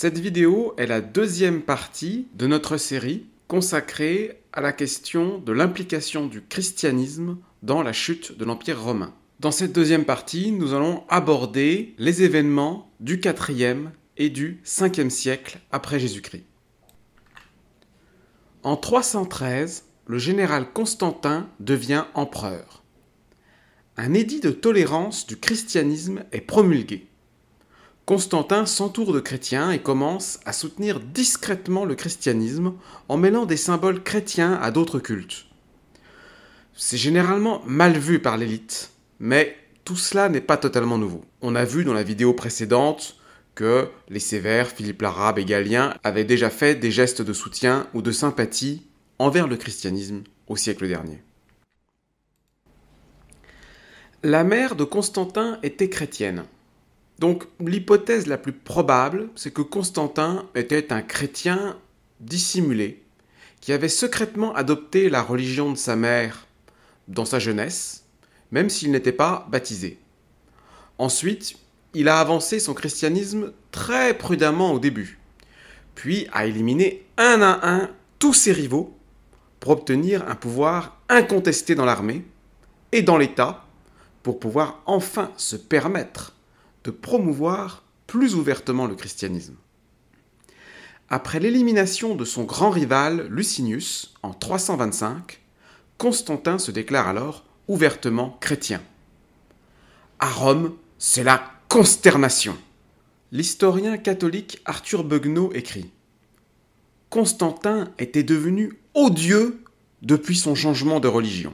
Cette vidéo est la deuxième partie de notre série consacrée à la question de l'implication du christianisme dans la chute de l'Empire romain. Dans cette deuxième partie, nous allons aborder les événements du 4e et du 5e siècle après Jésus-Christ. En 313, le général Constantin devient empereur. Un édit de tolérance du christianisme est promulgué. Constantin s'entoure de chrétiens et commence à soutenir discrètement le christianisme en mêlant des symboles chrétiens à d'autres cultes. C'est généralement mal vu par l'élite, mais tout cela n'est pas totalement nouveau. On a vu dans la vidéo précédente que les sévères, Philippe l'Arabe et Galien avaient déjà fait des gestes de soutien ou de sympathie envers le christianisme au siècle dernier. La mère de Constantin était chrétienne. Donc l'hypothèse la plus probable, c'est que Constantin était un chrétien dissimulé, qui avait secrètement adopté la religion de sa mère dans sa jeunesse, même s'il n'était pas baptisé. Ensuite, il a avancé son christianisme très prudemment au début, puis a éliminé un à un tous ses rivaux pour obtenir un pouvoir incontesté dans l'armée et dans l'État, pour pouvoir enfin se permettre de promouvoir plus ouvertement le christianisme. Après l'élimination de son grand rival Lucinius en 325, Constantin se déclare alors ouvertement chrétien. À Rome, c'est la consternation. L'historien catholique Arthur Beugnot écrit Constantin était devenu odieux depuis son changement de religion.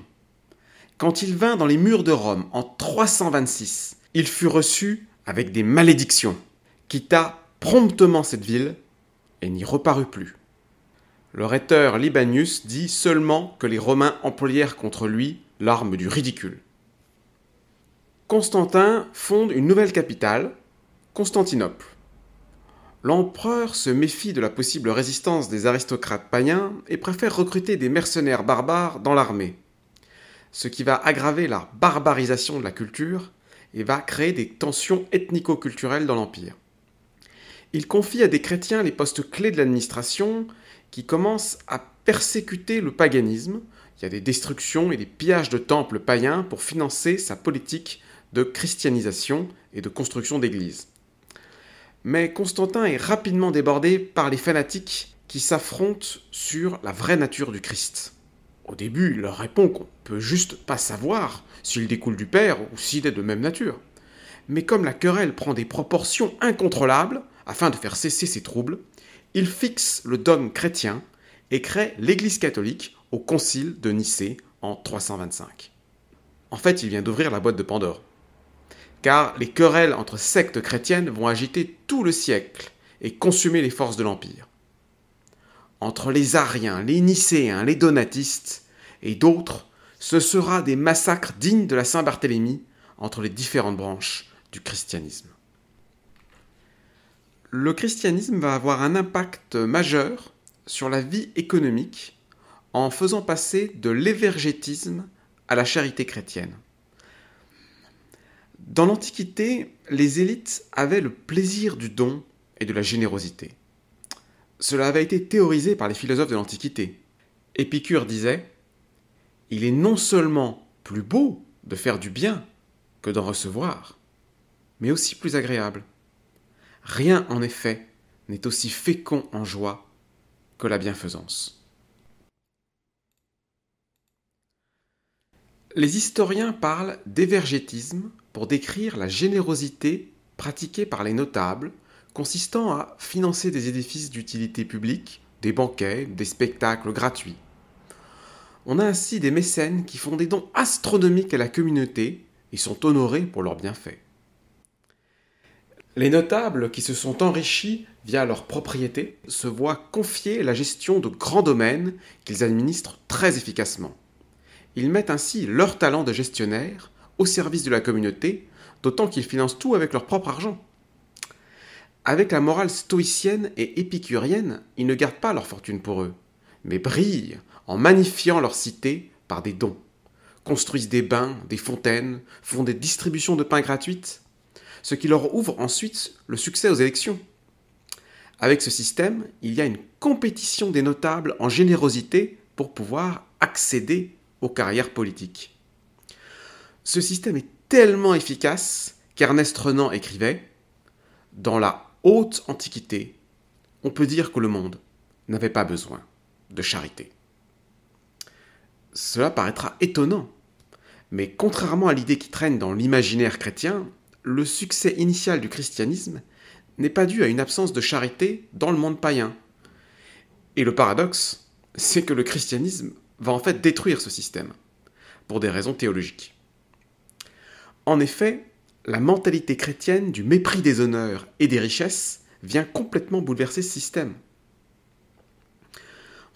Quand il vint dans les murs de Rome en 326, il fut reçu avec des malédictions, quitta promptement cette ville et n'y reparut plus. Le rhéteur Libanius dit seulement que les Romains employèrent contre lui l'arme du ridicule. Constantin fonde une nouvelle capitale, Constantinople. L'empereur se méfie de la possible résistance des aristocrates païens et préfère recruter des mercenaires barbares dans l'armée, ce qui va aggraver la barbarisation de la culture et va créer des tensions ethnico-culturelles dans l'Empire. Il confie à des chrétiens les postes clés de l'administration qui commencent à persécuter le paganisme. Il y a des destructions et des pillages de temples païens pour financer sa politique de christianisation et de construction d'églises. Mais Constantin est rapidement débordé par les fanatiques qui s'affrontent sur la vraie nature du Christ. Au début, il leur répond qu'on ne peut juste pas savoir s'il découle du père ou s'il est de même nature. Mais comme la querelle prend des proportions incontrôlables, afin de faire cesser ses troubles, il fixe le dogme chrétien et crée l'Église catholique au concile de Nicée en 325. En fait, il vient d'ouvrir la boîte de Pandore. Car les querelles entre sectes chrétiennes vont agiter tout le siècle et consumer les forces de l'Empire entre les Ariens, les Nicéens, les Donatistes et d'autres, ce sera des massacres dignes de la Saint-Barthélemy entre les différentes branches du christianisme. Le christianisme va avoir un impact majeur sur la vie économique en faisant passer de l'évergétisme à la charité chrétienne. Dans l'Antiquité, les élites avaient le plaisir du don et de la générosité. Cela avait été théorisé par les philosophes de l'Antiquité. Épicure disait Il est non seulement plus beau de faire du bien que d'en recevoir, mais aussi plus agréable. Rien, en effet, n'est aussi fécond en joie que la bienfaisance. Les historiens parlent d'évergétisme pour décrire la générosité pratiquée par les notables consistant à financer des édifices d'utilité publique, des banquets, des spectacles gratuits. On a ainsi des mécènes qui font des dons astronomiques à la communauté et sont honorés pour leurs bienfaits. Les notables qui se sont enrichis via leur propriété se voient confier la gestion de grands domaines qu'ils administrent très efficacement. Ils mettent ainsi leur talent de gestionnaire au service de la communauté, d'autant qu'ils financent tout avec leur propre argent. Avec la morale stoïcienne et épicurienne, ils ne gardent pas leur fortune pour eux, mais brillent en magnifiant leur cité par des dons, construisent des bains, des fontaines, font des distributions de pain gratuites, ce qui leur ouvre ensuite le succès aux élections. Avec ce système, il y a une compétition des notables en générosité pour pouvoir accéder aux carrières politiques. Ce système est tellement efficace qu'Ernest Renan écrivait Dans la haute antiquité, on peut dire que le monde n'avait pas besoin de charité. Cela paraîtra étonnant, mais contrairement à l'idée qui traîne dans l'imaginaire chrétien, le succès initial du christianisme n'est pas dû à une absence de charité dans le monde païen. Et le paradoxe, c'est que le christianisme va en fait détruire ce système, pour des raisons théologiques. En effet, la mentalité chrétienne du mépris des honneurs et des richesses vient complètement bouleverser ce système.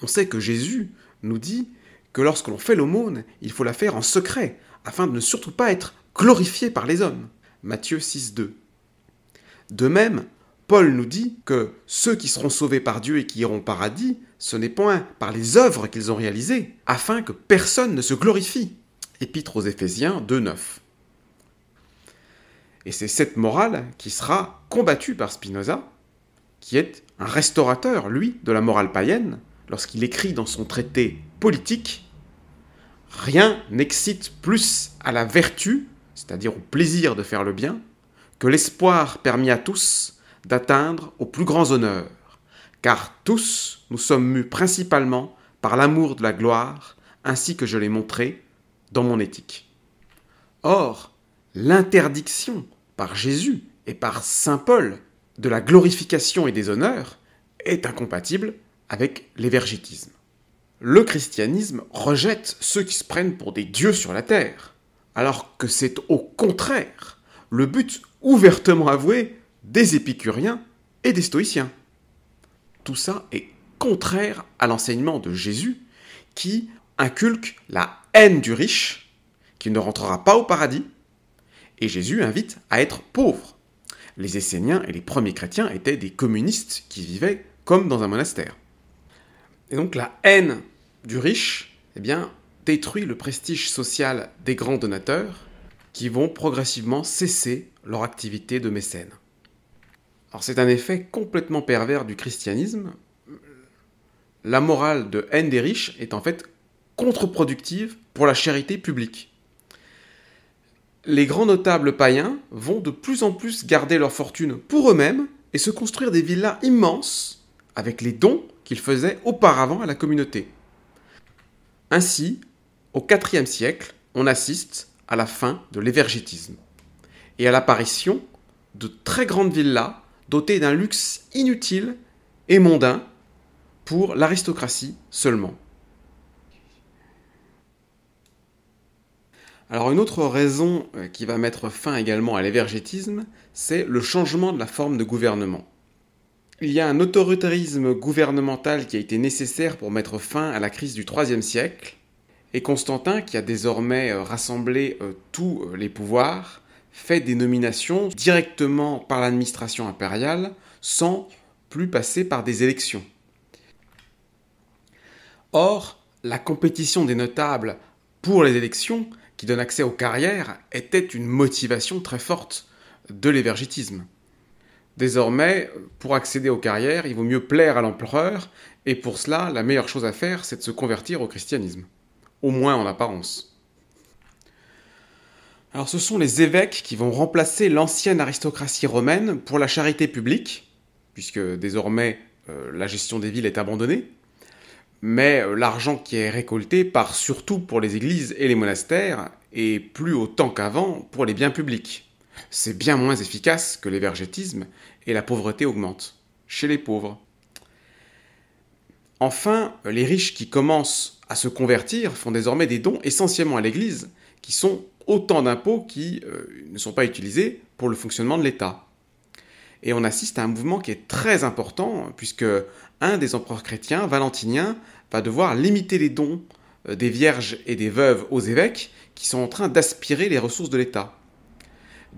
On sait que Jésus nous dit que lorsque l'on fait l'aumône, il faut la faire en secret, afin de ne surtout pas être glorifié par les hommes. Matthieu 6, De même, Paul nous dit que ceux qui seront sauvés par Dieu et qui iront au paradis, ce n'est point par les œuvres qu'ils ont réalisées, afin que personne ne se glorifie. Épître aux Éphésiens 9. Et c'est cette morale qui sera combattue par Spinoza, qui est un restaurateur, lui, de la morale païenne, lorsqu'il écrit dans son traité politique Rien n'excite plus à la vertu, c'est-à-dire au plaisir de faire le bien, que l'espoir permis à tous d'atteindre aux plus grands honneurs, car tous nous sommes mus principalement par l'amour de la gloire, ainsi que je l'ai montré dans mon éthique. Or, l'interdiction par Jésus et par Saint Paul de la glorification et des honneurs est incompatible avec l'évergitisme. Le christianisme rejette ceux qui se prennent pour des dieux sur la terre, alors que c'est au contraire le but ouvertement avoué des épicuriens et des stoïciens. Tout ça est contraire à l'enseignement de Jésus qui inculque la haine du riche, qui ne rentrera pas au paradis, et Jésus invite à être pauvre. Les Esséniens et les premiers chrétiens étaient des communistes qui vivaient comme dans un monastère. Et donc la haine du riche, eh bien, détruit le prestige social des grands donateurs qui vont progressivement cesser leur activité de mécène. Alors c'est un effet complètement pervers du christianisme. La morale de haine des riches est en fait contre-productive pour la charité publique les grands notables païens vont de plus en plus garder leur fortune pour eux-mêmes et se construire des villas immenses avec les dons qu'ils faisaient auparavant à la communauté. Ainsi, au IVe siècle, on assiste à la fin de l'évergétisme et à l'apparition de très grandes villas dotées d'un luxe inutile et mondain pour l'aristocratie seulement. Alors une autre raison euh, qui va mettre fin également à l'évergétisme, c'est le changement de la forme de gouvernement. Il y a un autoritarisme gouvernemental qui a été nécessaire pour mettre fin à la crise du IIIe siècle, et Constantin, qui a désormais euh, rassemblé euh, tous les pouvoirs, fait des nominations directement par l'administration impériale sans plus passer par des élections. Or, la compétition des notables pour les élections qui donne accès aux carrières était une motivation très forte de l'évergitisme. Désormais, pour accéder aux carrières, il vaut mieux plaire à l'empereur, et pour cela, la meilleure chose à faire, c'est de se convertir au christianisme, au moins en apparence. Alors ce sont les évêques qui vont remplacer l'ancienne aristocratie romaine pour la charité publique, puisque désormais euh, la gestion des villes est abandonnée, mais euh, l'argent qui est récolté part surtout pour les églises et les monastères, et plus autant qu'avant pour les biens publics. C'est bien moins efficace que l'évergétisme, et la pauvreté augmente, chez les pauvres. Enfin, les riches qui commencent à se convertir font désormais des dons essentiellement à l'Église, qui sont autant d'impôts qui euh, ne sont pas utilisés pour le fonctionnement de l'État. Et on assiste à un mouvement qui est très important, puisque un des empereurs chrétiens, Valentinien, va devoir limiter les dons euh, des vierges et des veuves aux évêques qui sont en train d'aspirer les ressources de l'État.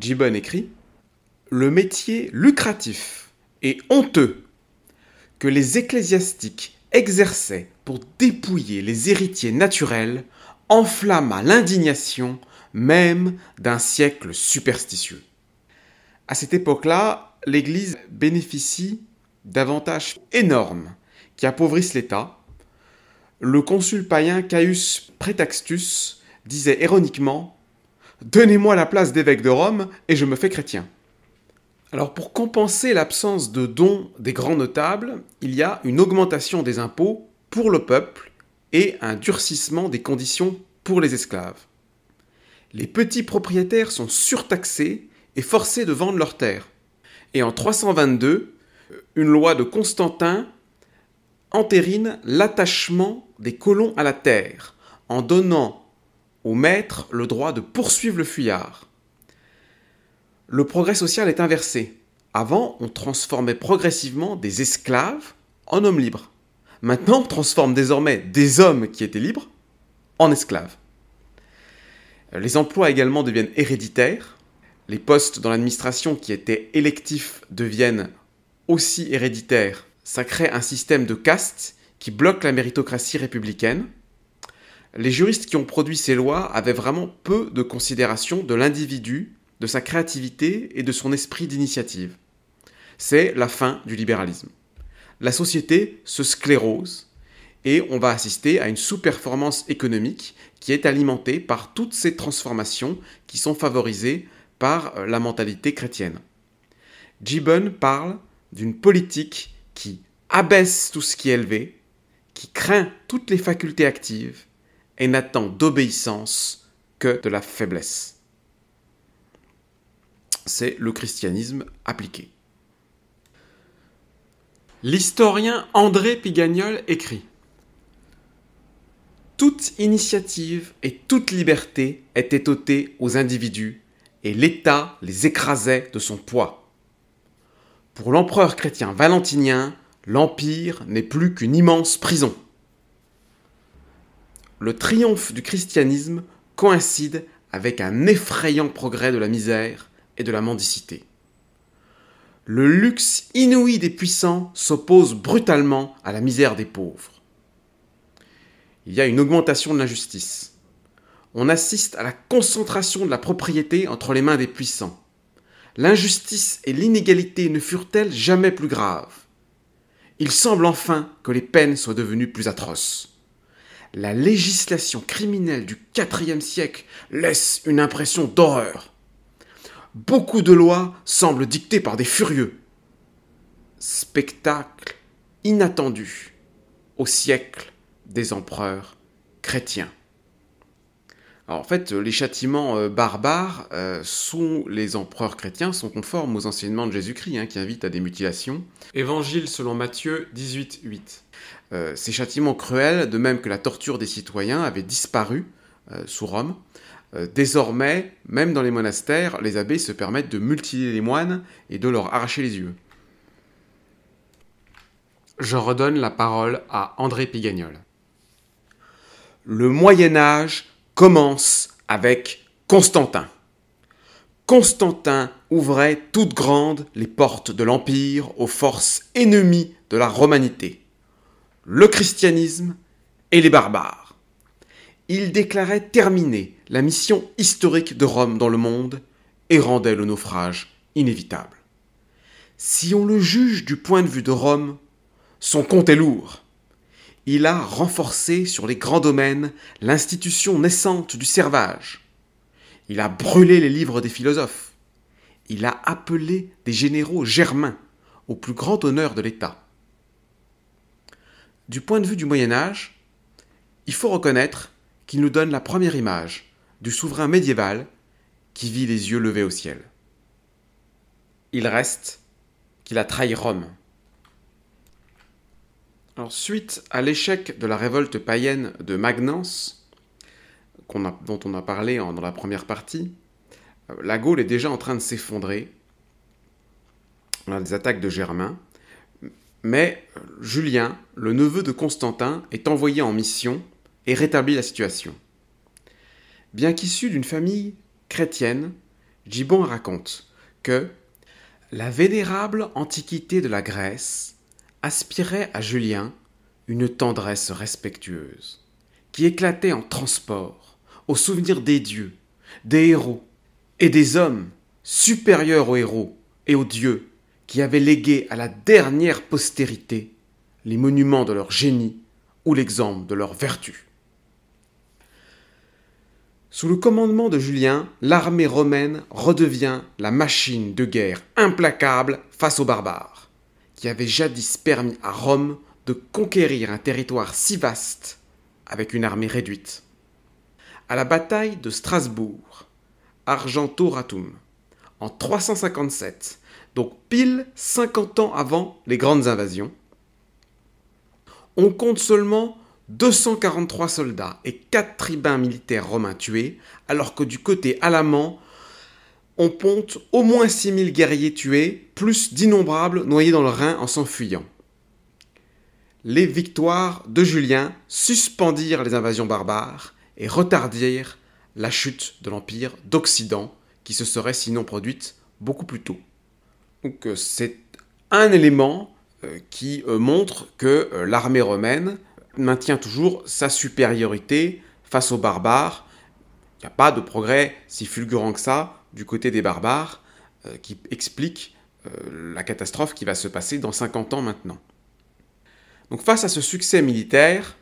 Gibbon écrit Le métier lucratif et honteux que les ecclésiastiques exerçaient pour dépouiller les héritiers naturels enflamma l'indignation même d'un siècle superstitieux. À cette époque-là, l'Église bénéficie d'avantages énormes qui appauvrissent l'État, le consul païen Caius Prétaxtus disait ironiquement Donnez-moi la place d'évêque de Rome et je me fais chrétien. Alors pour compenser l'absence de dons des grands notables, il y a une augmentation des impôts pour le peuple et un durcissement des conditions pour les esclaves. Les petits propriétaires sont surtaxés et forcés de vendre leurs terres. Et en 322, une loi de Constantin entérine l'attachement des colons à la terre, en donnant au maître le droit de poursuivre le fuyard. Le progrès social est inversé. Avant, on transformait progressivement des esclaves en hommes libres. Maintenant, on transforme désormais des hommes qui étaient libres en esclaves. Les emplois également deviennent héréditaires. Les postes dans l'administration qui étaient électifs deviennent aussi héréditaire. Ça crée un système de caste qui bloque la méritocratie républicaine. Les juristes qui ont produit ces lois avaient vraiment peu de considération de l'individu, de sa créativité et de son esprit d'initiative. C'est la fin du libéralisme. La société se sclérose et on va assister à une sous-performance économique qui est alimentée par toutes ces transformations qui sont favorisées par la mentalité chrétienne. Gibbon parle d'une politique qui abaisse tout ce qui est élevé, qui craint toutes les facultés actives et n'attend d'obéissance que de la faiblesse. C'est le christianisme appliqué. L'historien André Pigagnol écrit Toute initiative et toute liberté étaient ôtées aux individus et l'État les écrasait de son poids. Pour l'empereur chrétien valentinien, l'Empire n'est plus qu'une immense prison. Le triomphe du christianisme coïncide avec un effrayant progrès de la misère et de la mendicité. Le luxe inouï des puissants s'oppose brutalement à la misère des pauvres. Il y a une augmentation de l'injustice. On assiste à la concentration de la propriété entre les mains des puissants l'injustice et l'inégalité ne furent-elles jamais plus graves Il semble enfin que les peines soient devenues plus atroces. La législation criminelle du IVe siècle laisse une impression d'horreur. Beaucoup de lois semblent dictées par des furieux. Spectacle inattendu au siècle des empereurs chrétiens en fait, euh, les châtiments euh, barbares euh, sous les empereurs chrétiens sont conformes aux enseignements de Jésus-Christ, hein, qui invitent à des mutilations. Évangile selon Matthieu 18, 8. ces châtiments cruels, de même que la torture des citoyens, avaient disparu sous Rome. désormais, même dans les monastères, les abbés se permettent de mutiler les moines et de leur arracher les yeux. Je redonne la parole à André Pigagnol. Le Moyen Âge commence avec Constantin. Constantin ouvrait toutes grandes les portes de l'Empire aux forces ennemies de la romanité, le christianisme et les barbares. Il déclarait terminée la mission historique de Rome dans le monde et rendait le naufrage inévitable. Si on le juge du point de vue de Rome, son compte est lourd il a renforcé sur les grands domaines l'institution naissante du servage. Il a brûlé les livres des philosophes. Il a appelé des généraux germains, au plus grand honneur de l'État. Du point de vue du Moyen Âge, il faut reconnaître qu'il nous donne la première image du souverain médiéval qui vit les yeux levés au ciel. Il reste qu'il a trahi Rome suite à l'échec de la révolte païenne de Magnence, dont on a parlé dans la première partie, euh, la Gaule est déjà en train de s'effondrer. On a des attaques de Germain. Mais euh, Julien, le neveu de Constantin, est envoyé en mission et rétablit la situation. Bien qu'issu d'une famille chrétienne, Gibbon raconte que la vénérable antiquité de la Grèce aspirait à Julien une tendresse respectueuse, qui éclatait en transport, au souvenir des dieux, des héros et des hommes supérieurs aux héros et aux dieux qui avaient légué à la dernière postérité les monuments de leur génie ou l'exemple de leur vertu. Sous le commandement de Julien, l'armée romaine redevient la machine de guerre implacable face aux barbares qui avait jadis permis à Rome de conquérir un territoire si vaste avec une armée réduite. À la bataille de Strasbourg, Argentoratum, en 357, donc pile 50 ans avant les grandes invasions, on compte seulement 243 soldats et 4 tribuns militaires romains tués, alors que du côté allemand, on compte au moins 6000 guerriers tués, plus d'innombrables noyés dans le Rhin en s'enfuyant. Les victoires de Julien suspendirent les invasions barbares et retardirent la chute de l'Empire d'Occident qui se serait sinon produite beaucoup plus tôt. Donc euh, c'est un élément euh, qui euh, montre que l'armée romaine maintient toujours sa supériorité face aux barbares. Il n'y a pas de progrès si fulgurant que ça du côté des barbares euh, qui explique euh, la catastrophe qui va se passer dans 50 ans maintenant. Donc face à ce succès militaire,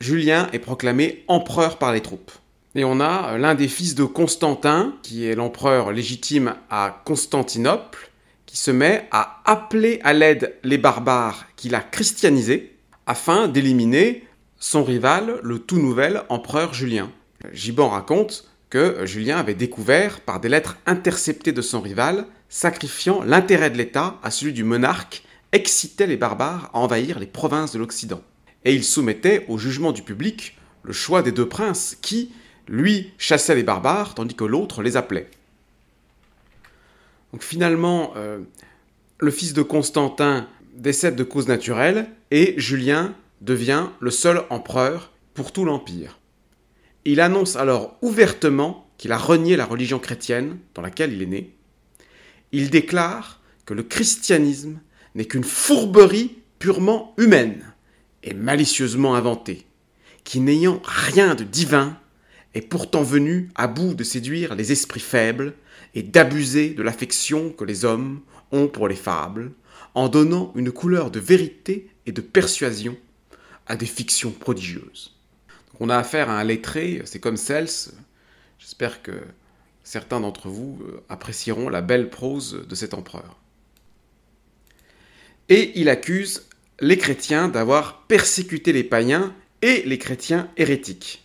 Julien est proclamé empereur par les troupes. Et on a euh, l'un des fils de Constantin, qui est l'empereur légitime à Constantinople, qui se met à appeler à l'aide les barbares qu'il a christianisés afin d'éliminer son rival, le tout nouvel empereur Julien. Giban raconte que Julien avait découvert par des lettres interceptées de son rival, sacrifiant l'intérêt de l'État à celui du monarque, excitait les barbares à envahir les provinces de l'Occident. Et il soumettait au jugement du public le choix des deux princes qui, lui, chassait les barbares tandis que l'autre les appelait. Donc finalement, euh, le fils de Constantin décède de cause naturelle et Julien devient le seul empereur pour tout l'Empire. Il annonce alors ouvertement qu'il a renié la religion chrétienne dans laquelle il est né. Il déclare que le christianisme n'est qu'une fourberie purement humaine et malicieusement inventée, qui n'ayant rien de divin, est pourtant venue à bout de séduire les esprits faibles et d'abuser de l'affection que les hommes ont pour les fables, en donnant une couleur de vérité et de persuasion à des fictions prodigieuses on a affaire à un lettré, c'est comme Cels. J'espère que certains d'entre vous euh, apprécieront la belle prose de cet empereur. Et il accuse les chrétiens d'avoir persécuté les païens et les chrétiens hérétiques.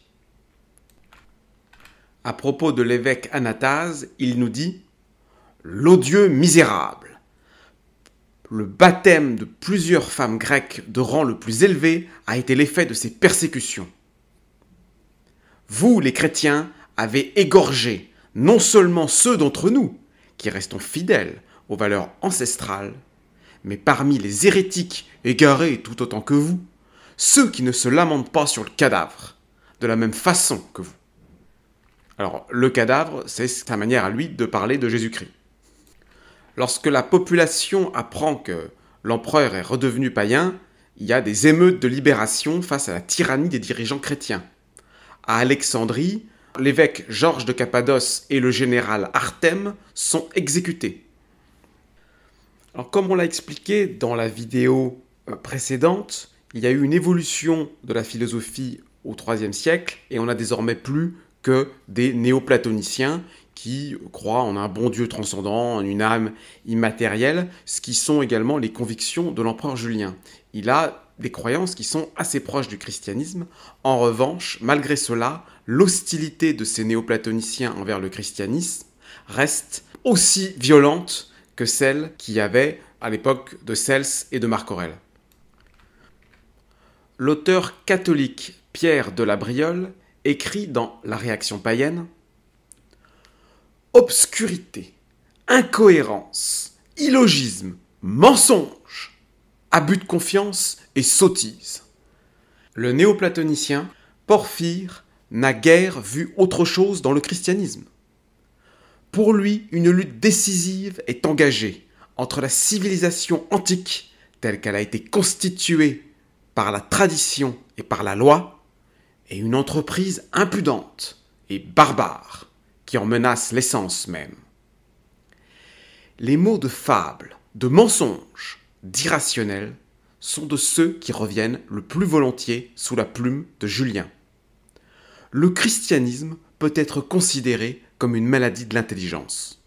À propos de l'évêque Anatase, il nous dit L'odieux misérable Le baptême de plusieurs femmes grecques de rang le plus élevé a été l'effet de ces persécutions. Vous, les chrétiens, avez égorgé non seulement ceux d'entre nous qui restons fidèles aux valeurs ancestrales, mais parmi les hérétiques égarés tout autant que vous, ceux qui ne se lamentent pas sur le cadavre, de la même façon que vous. Alors, le cadavre, c'est sa manière à lui de parler de Jésus-Christ. Lorsque la population apprend que l'empereur est redevenu païen, il y a des émeutes de libération face à la tyrannie des dirigeants chrétiens. À Alexandrie, l'évêque Georges de Cappadoce et le général Artem sont exécutés. Alors, comme on l'a expliqué dans la vidéo euh, précédente, il y a eu une évolution de la philosophie au IIIe siècle et on n'a désormais plus que des néoplatoniciens qui croient en un bon Dieu transcendant, en une âme immatérielle, ce qui sont également les convictions de l'empereur Julien. Il a des croyances qui sont assez proches du christianisme. En revanche, malgré cela, l'hostilité de ces néoplatoniciens envers le christianisme reste aussi violente que celle qu'il y avait à l'époque de Cels et de Marc Aurèle. L'auteur catholique Pierre de la Briole écrit dans La réaction païenne Obscurité, incohérence, illogisme, mensonge, abus de confiance sottise. Le néoplatonicien, Porphyre, n'a guère vu autre chose dans le christianisme. Pour lui, une lutte décisive est engagée entre la civilisation antique, telle qu'elle a été constituée par la tradition et par la loi, et une entreprise impudente et barbare qui en menace l'essence même. Les mots de fable, de mensonge, d'irrationnel sont de ceux qui reviennent le plus volontiers sous la plume de Julien. Le christianisme peut être considéré comme une maladie de l'intelligence.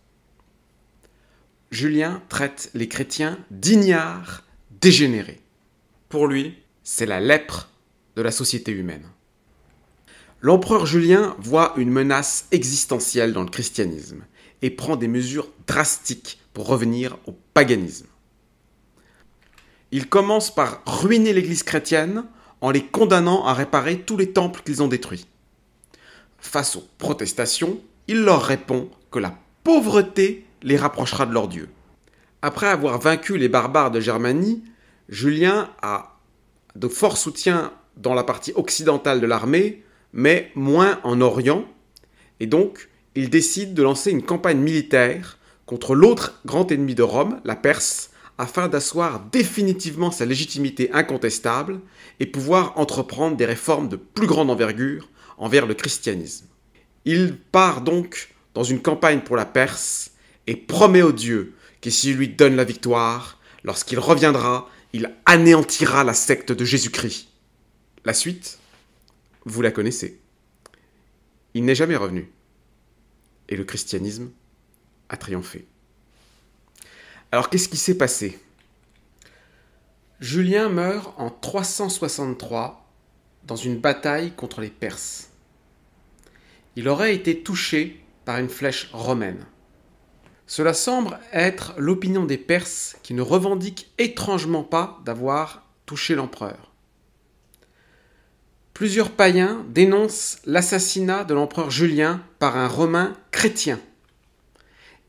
Julien traite les chrétiens d'ignards dégénérés. Pour lui, c'est la lèpre de la société humaine. L'empereur Julien voit une menace existentielle dans le christianisme et prend des mesures drastiques pour revenir au paganisme il commence par ruiner l'Église chrétienne en les condamnant à réparer tous les temples qu'ils ont détruits. Face aux protestations, il leur répond que la pauvreté les rapprochera de leur Dieu. Après avoir vaincu les barbares de Germanie, Julien a de forts soutiens dans la partie occidentale de l'armée, mais moins en Orient, et donc il décide de lancer une campagne militaire contre l'autre grand ennemi de Rome, la Perse, afin d'asseoir définitivement sa légitimité incontestable et pouvoir entreprendre des réformes de plus grande envergure envers le christianisme. Il part donc dans une campagne pour la Perse et promet au Dieu que s'il lui donne la victoire, lorsqu'il reviendra, il anéantira la secte de Jésus-Christ. La suite, vous la connaissez. Il n'est jamais revenu. Et le christianisme a triomphé. Alors qu'est-ce qui s'est passé Julien meurt en 363 dans une bataille contre les Perses. Il aurait été touché par une flèche romaine. Cela semble être l'opinion des Perses qui ne revendiquent étrangement pas d'avoir touché l'empereur. Plusieurs païens dénoncent l'assassinat de l'empereur Julien par un Romain chrétien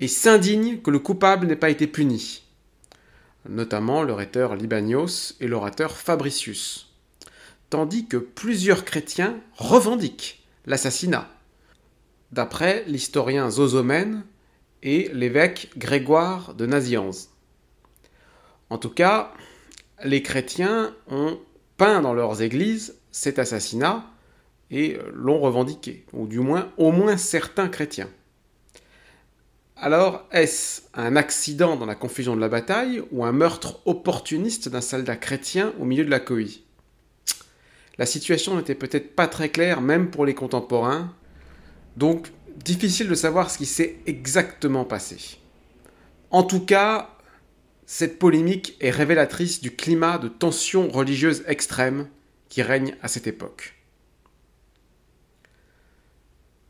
et s'indignent que le coupable n'ait pas été puni, notamment l'orateur Libanios et l'orateur Fabricius, tandis que plusieurs chrétiens revendiquent l'assassinat, d'après l'historien Zosomène et l'évêque Grégoire de Nazianze. En tout cas, les chrétiens ont peint dans leurs églises cet assassinat et l'ont revendiqué, ou du moins au moins certains chrétiens. Alors, est-ce un accident dans la confusion de la bataille ou un meurtre opportuniste d'un soldat chrétien au milieu de la cohue La situation n'était peut-être pas très claire même pour les contemporains, donc difficile de savoir ce qui s'est exactement passé. En tout cas, cette polémique est révélatrice du climat de tension religieuse extrême qui règne à cette époque.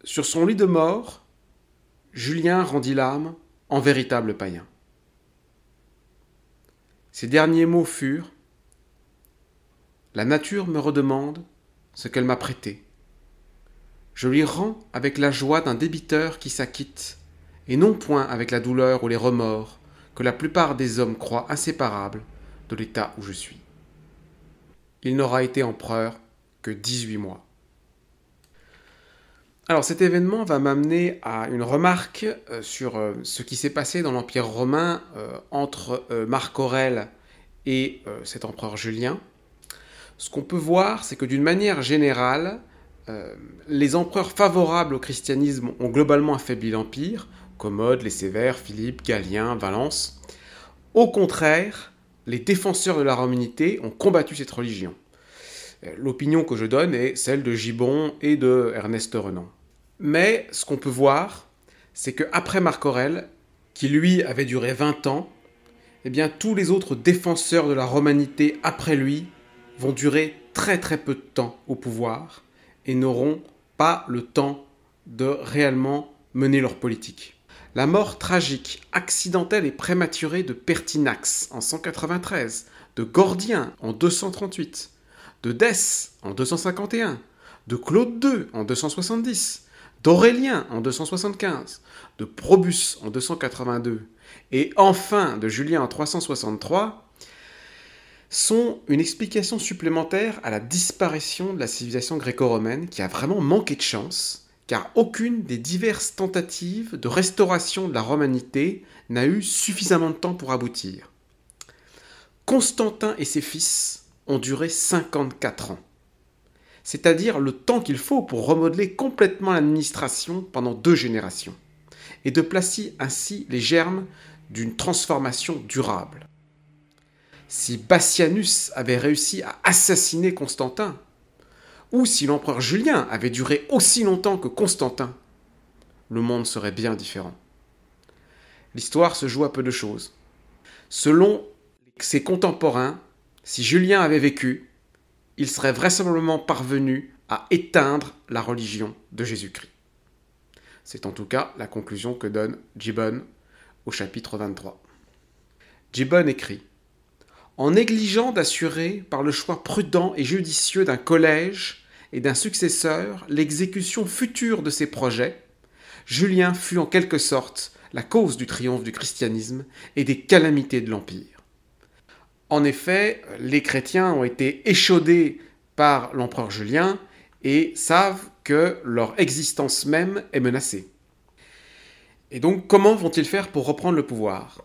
Sur son lit de mort, Julien rendit l'âme en véritable païen. Ses derniers mots furent La nature me redemande ce qu'elle m'a prêté. Je lui rends avec la joie d'un débiteur qui s'acquitte, et non point avec la douleur ou les remords que la plupart des hommes croient inséparables de l'état où je suis. Il n'aura été empereur que dix-huit mois. Alors cet événement va m'amener à une remarque euh, sur euh, ce qui s'est passé dans l'Empire romain euh, entre Marc Aurèle et cet empereur Julien. Ce qu'on peut voir, c'est que d'une manière générale, les empereurs favorables au christianisme ont globalement affaibli l'Empire, Commode, les Sévères, Philippe, Galien, Valence. Au contraire, les défenseurs de la romanité ont combattu cette religion. L'opinion que je donne est celle de Gibbon et de Ernest Renan. Mais ce qu'on peut voir, c'est qu'après Marc Aurel, qui lui avait duré 20 ans, eh bien tous les autres défenseurs de la romanité après lui vont durer très très peu de temps au pouvoir et n'auront pas le temps de réellement mener leur politique. La mort tragique, accidentelle et prématurée de Pertinax en 193, de Gordien en 238, de Dès en 251, de Claude II en 270, d'Aurélien en 275, de Probus en 282 et enfin de Julien en 363 sont une explication supplémentaire à la disparition de la civilisation gréco-romaine qui a vraiment manqué de chance car aucune des diverses tentatives de restauration de la romanité n'a eu suffisamment de temps pour aboutir. Constantin et ses fils ont duré 54 ans. C'est-à-dire le temps qu'il faut pour remodeler complètement l'administration pendant deux générations, et de placer ainsi les germes d'une transformation durable. Si Bassianus avait réussi à assassiner Constantin, ou si l'empereur Julien avait duré aussi longtemps que Constantin, le monde serait bien différent. L'histoire se joue à peu de choses. Selon ses contemporains, si Julien avait vécu, il serait vraisemblablement parvenu à éteindre la religion de Jésus-Christ. C'est en tout cas la conclusion que donne Gibbon au chapitre 23. Gibbon écrit En négligeant d'assurer par le choix prudent et judicieux d'un collège et d'un successeur l'exécution future de ses projets, Julien fut en quelque sorte la cause du triomphe du christianisme et des calamités de l'Empire. En effet, les chrétiens ont été échaudés par l'empereur Julien et savent que leur existence même est menacée. Et donc comment vont-ils faire pour reprendre le pouvoir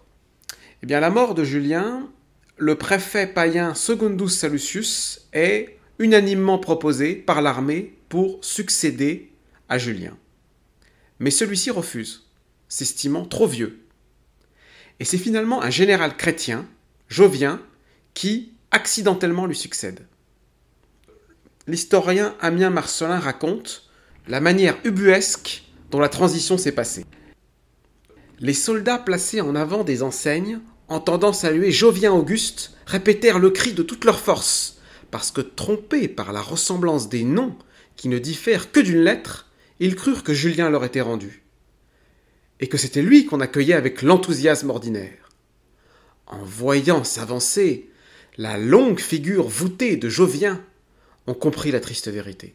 Eh bien à la mort de Julien, le préfet païen Secundus Salucius, est unanimement proposé par l'armée pour succéder à Julien. Mais celui-ci refuse, s'estimant trop vieux. Et c'est finalement un général chrétien, Jovien, qui accidentellement lui succède. L'historien Amien Marcelin raconte la manière ubuesque dont la transition s'est passée. Les soldats placés en avant des enseignes, entendant saluer Jovien Auguste, répétèrent le cri de toute leur force, parce que trompés par la ressemblance des noms qui ne diffèrent que d'une lettre, ils crurent que Julien leur était rendu, et que c'était lui qu'on accueillait avec l'enthousiasme ordinaire. En voyant s'avancer la longue figure voûtée de Jovien, ont comprit la triste vérité.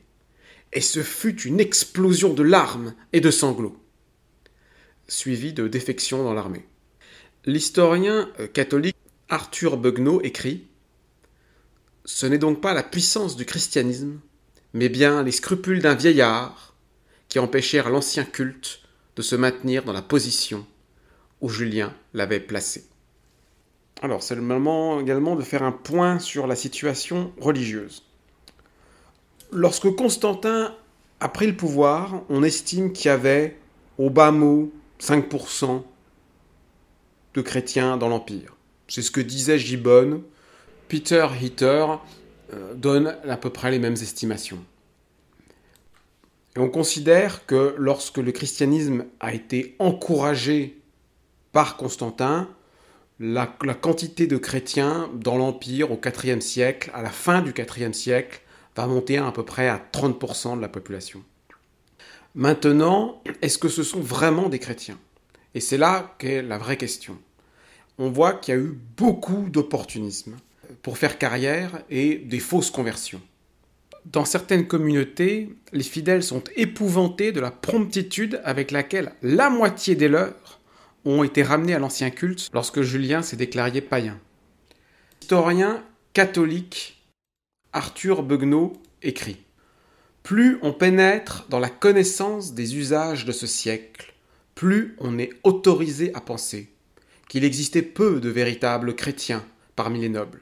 Et ce fut une explosion de larmes et de sanglots, suivie de défections dans l'armée. L'historien euh, catholique Arthur Beugnot écrit Ce n'est donc pas la puissance du christianisme, mais bien les scrupules d'un vieillard qui empêchèrent l'ancien culte de se maintenir dans la position où Julien l'avait placé. Alors, c'est le moment également de faire un point sur la situation religieuse. Lorsque Constantin a pris le pouvoir, on estime qu'il y avait, au bas mot, 5% de chrétiens dans l'Empire. C'est ce que disait Gibbon. Peter Hitter euh, donne à peu près les mêmes estimations. Et on considère que lorsque le christianisme a été encouragé par Constantin, la, quantité de chrétiens dans l'Empire au IVe siècle, à la fin du IVe siècle, va monter à, à peu près à 30% de la population. Maintenant, est-ce que ce sont vraiment des chrétiens Et c'est là qu'est la vraie question. On voit qu'il y a eu beaucoup d'opportunisme pour faire carrière et des fausses conversions. Dans certaines communautés, les fidèles sont épouvantés de la promptitude avec laquelle la moitié des leurs ont été ramenés à l'ancien culte lorsque Julien s'est déclaré païen. L'historien catholique Arthur Beugnot écrit Plus on pénètre dans la connaissance des usages de ce siècle, plus on est autorisé à penser qu'il existait peu de véritables chrétiens parmi les nobles.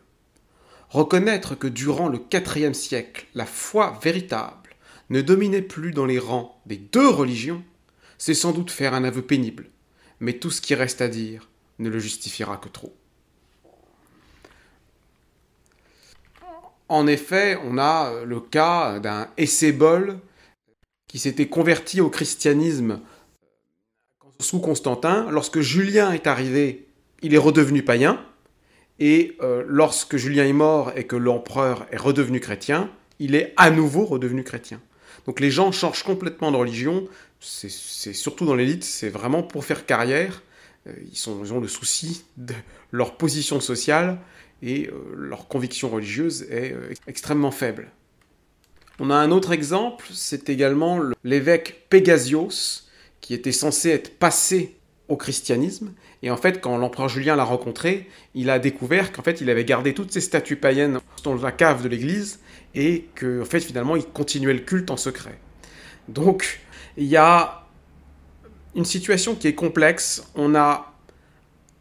Reconnaître que durant le IVe siècle, la foi véritable ne dominait plus dans les rangs des deux religions, c'est sans doute faire un aveu pénible mais tout ce qui reste à dire ne le justifiera que trop. En effet, on a euh, le cas d'un Essébol qui s'était converti au christianisme euh, sous Constantin. Lorsque Julien est arrivé, il est redevenu païen. Et euh, lorsque Julien est mort et que l'empereur est redevenu chrétien, il est à nouveau redevenu chrétien. Donc les gens changent complètement de religion, c'est surtout dans l'élite, c'est vraiment pour faire carrière. Euh, ils, sont, ont le souci de leur position sociale et euh, leur conviction religieuse est euh, extrêmement faible. On a un autre exemple, c'est également l'évêque Pégasios, qui était censé être passé au christianisme. Et en fait, quand l'empereur Julien l'a rencontré, il a découvert qu'en fait, il avait gardé toutes ses statues païennes dans la cave de l'église et que, en fait, finalement, ils continuaient le culte en secret. Donc, il y a une situation qui est complexe. On a,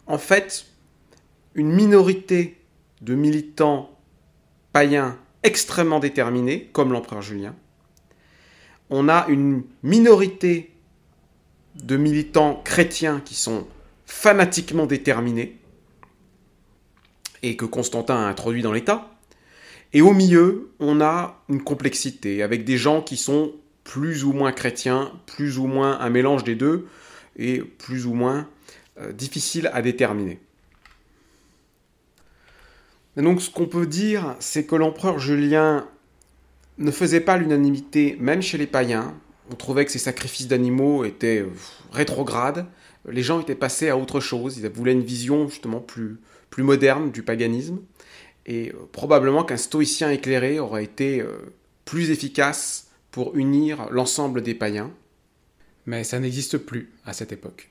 en fait, une minorité de militants païens extrêmement déterminés, comme l'empereur Julien. On a une minorité de militants chrétiens qui sont fanatiquement déterminés et que Constantin a introduit dans l'État. Et au milieu, on a une complexité avec des gens qui sont plus ou moins chrétiens, plus ou moins un mélange des deux, et plus ou moins difficiles euh, difficile à déterminer. donc ce qu'on peut dire, c'est que l'empereur Julien ne faisait pas l'unanimité même chez les païens. On trouvait que ces sacrifices d'animaux étaient rétrogrades. Les gens étaient passés à autre chose. Ils voulaient une vision justement plus, plus moderne du paganisme. Et euh, probablement qu'un stoïcien éclairé aurait été euh, plus efficace pour unir l'ensemble des païens. Mais ça n'existe plus à cette époque.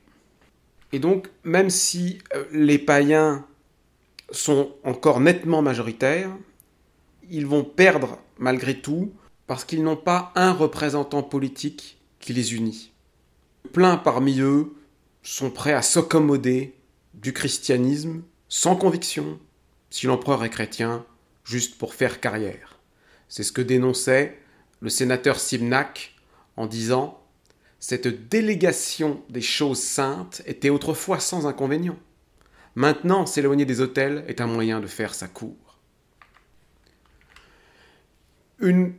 Et donc, même si euh, les païens sont encore nettement majoritaires, ils vont perdre malgré tout parce qu'ils n'ont pas un représentant politique qui les unit. Plein parmi eux sont prêts à s'accommoder du christianisme sans conviction, si l'empereur est chrétien, juste pour faire carrière. C'est ce que dénonçait le sénateur Simnac en disant Cette délégation des choses saintes était autrefois sans inconvénient. Maintenant, s'éloigner des hôtels est un moyen de faire sa cour. Une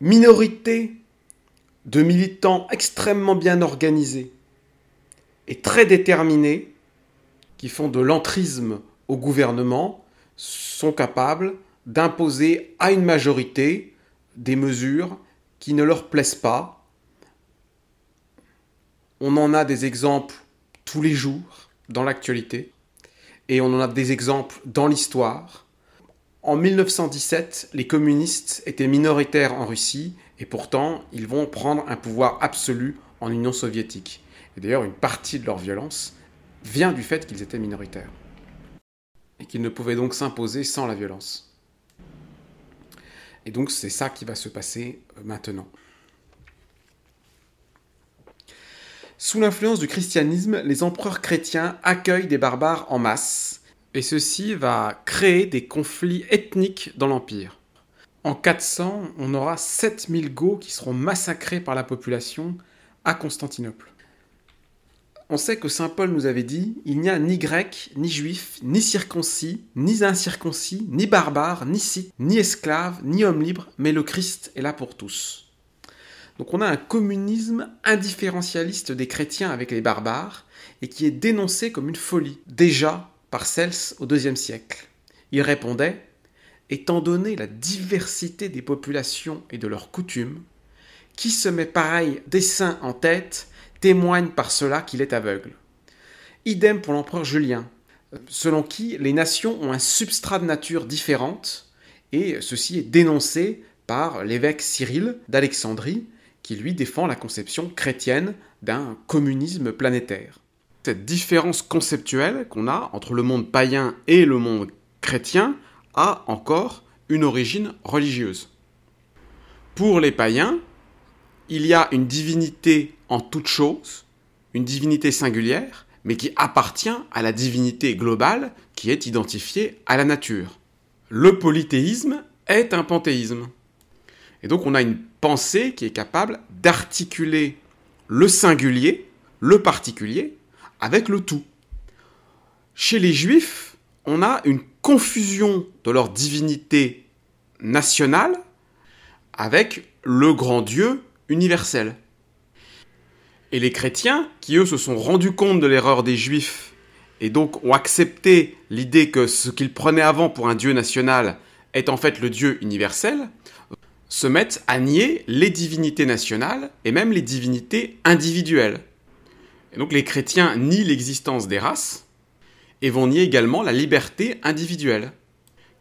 minorité de militants extrêmement bien organisés et très déterminés qui font de l'entrisme au gouvernement sont capables d'imposer à une majorité des mesures qui ne leur plaisent pas. On en a des exemples tous les jours dans l'actualité et on en a des exemples dans l'histoire. En 1917, les communistes étaient minoritaires en Russie et pourtant ils vont prendre un pouvoir absolu en Union soviétique. Et d'ailleurs, une partie de leur violence vient du fait qu'ils étaient minoritaires et qu'il ne pouvait donc s'imposer sans la violence. Et donc c'est ça qui va se passer euh, maintenant. Sous l'influence du christianisme, les empereurs chrétiens accueillent des barbares en masse, et ceci va créer des conflits ethniques dans l'Empire. En 400, on aura 7000 Goths qui seront massacrés par la population à Constantinople on sait que Saint Paul nous avait dit, il n'y a ni grec, ni juif, ni circoncis, ni incirconcis, ni barbare, ni scythe, ni esclave, ni homme libre, mais le Christ est là pour tous. Donc on a un communisme indifférentialiste des chrétiens avec les barbares, et qui est dénoncé comme une folie, déjà par Cels au IIe siècle. Il répondait, étant donné la diversité des populations et de leurs coutumes, qui se met pareil dessein en tête témoigne par cela qu'il est aveugle. Idem pour l'empereur Julien, selon qui les nations ont un substrat de nature différente, et ceci est dénoncé par l'évêque Cyril d'Alexandrie, qui lui défend la conception chrétienne d'un communisme planétaire. Cette différence conceptuelle qu'on a entre le monde païen et le monde chrétien a encore une origine religieuse. Pour les païens, il y a une divinité en toute chose une divinité singulière, mais qui appartient à la divinité globale qui est identifiée à la nature. Le polythéisme est un panthéisme. Et donc on a une pensée qui est capable d'articuler le singulier, le particulier, avec le tout. Chez les juifs, on a une confusion de leur divinité nationale avec le grand Dieu universel. Et les chrétiens, qui eux se sont rendus compte de l'erreur des juifs et donc ont accepté l'idée que ce qu'ils prenaient avant pour un dieu national est en fait le dieu universel, se mettent à nier les divinités nationales et même les divinités individuelles. Et donc les chrétiens nient l'existence des races et vont nier également la liberté individuelle,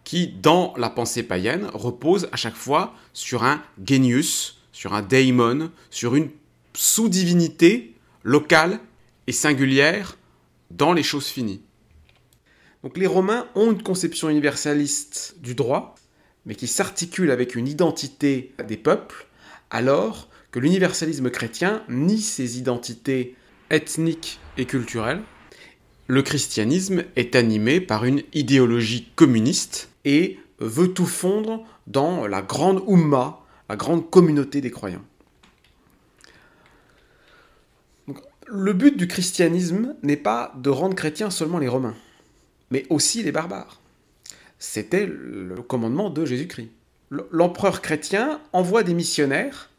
qui dans la pensée païenne repose à chaque fois sur un genius, sur un daemon, sur une sous-divinité locale et singulière dans les choses finies. Donc les Romains ont une conception universaliste du droit, mais qui s'articule avec une identité des peuples, alors que l'universalisme chrétien nie ses identités ethniques et culturelles. Le christianisme est animé par une idéologie communiste et veut tout fondre dans la grande Oumma, la grande communauté des croyants. le but du christianisme n'est pas de rendre chrétiens seulement les Romains, mais aussi les barbares. C'était le commandement de Jésus-Christ. L'empereur chrétien envoie des missionnaires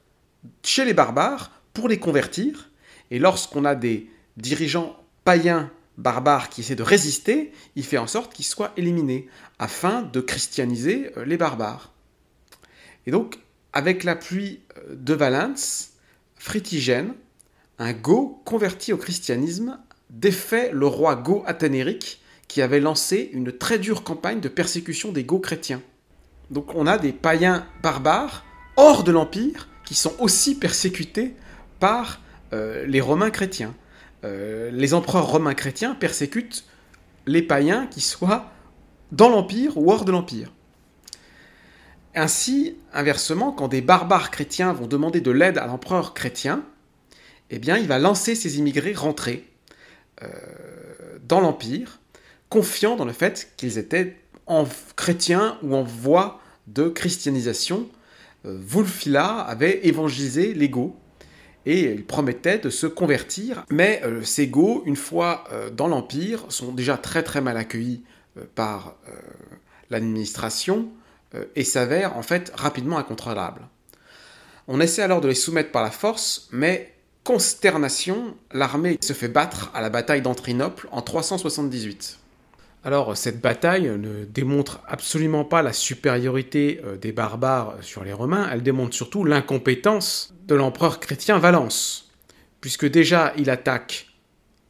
chez les barbares pour les convertir, et lorsqu'on a des dirigeants païens barbares qui essaient de résister, il fait en sorte qu'ils soient éliminés, afin de christianiser euh, les barbares. Et donc, avec l'appui euh, de Valens, Fritigène un Go converti au christianisme défait le roi Go Athénéric qui avait lancé une très dure campagne de persécution des Go chrétiens. Donc on a des païens barbares hors de l'Empire qui sont aussi persécutés par euh, les Romains chrétiens. Euh, les empereurs romains chrétiens persécutent les païens qui soient dans l'Empire ou hors de l'Empire. Ainsi, inversement, quand des barbares chrétiens vont demander de l'aide à l'empereur chrétien, eh bien, il va lancer ces immigrés rentrés euh, dans l'Empire, confiant dans le fait qu'ils étaient en chrétiens ou en voie de christianisation. Vulfila euh, avait évangélisé les Goths et il promettait de se convertir. Mais euh, ces Goths, une fois dans l'Empire, sont déjà très très mal accueillis par l'administration et s'avèrent en fait rapidement incontrôlables. On essaie alors de les soumettre par la force, mais consternation, l'armée se fait battre à la bataille d'Antrinople en 378. Alors cette bataille ne démontre absolument pas la supériorité euh, des barbares sur les Romains, elle démontre surtout l'incompétence de l'empereur chrétien Valence, puisque déjà il attaque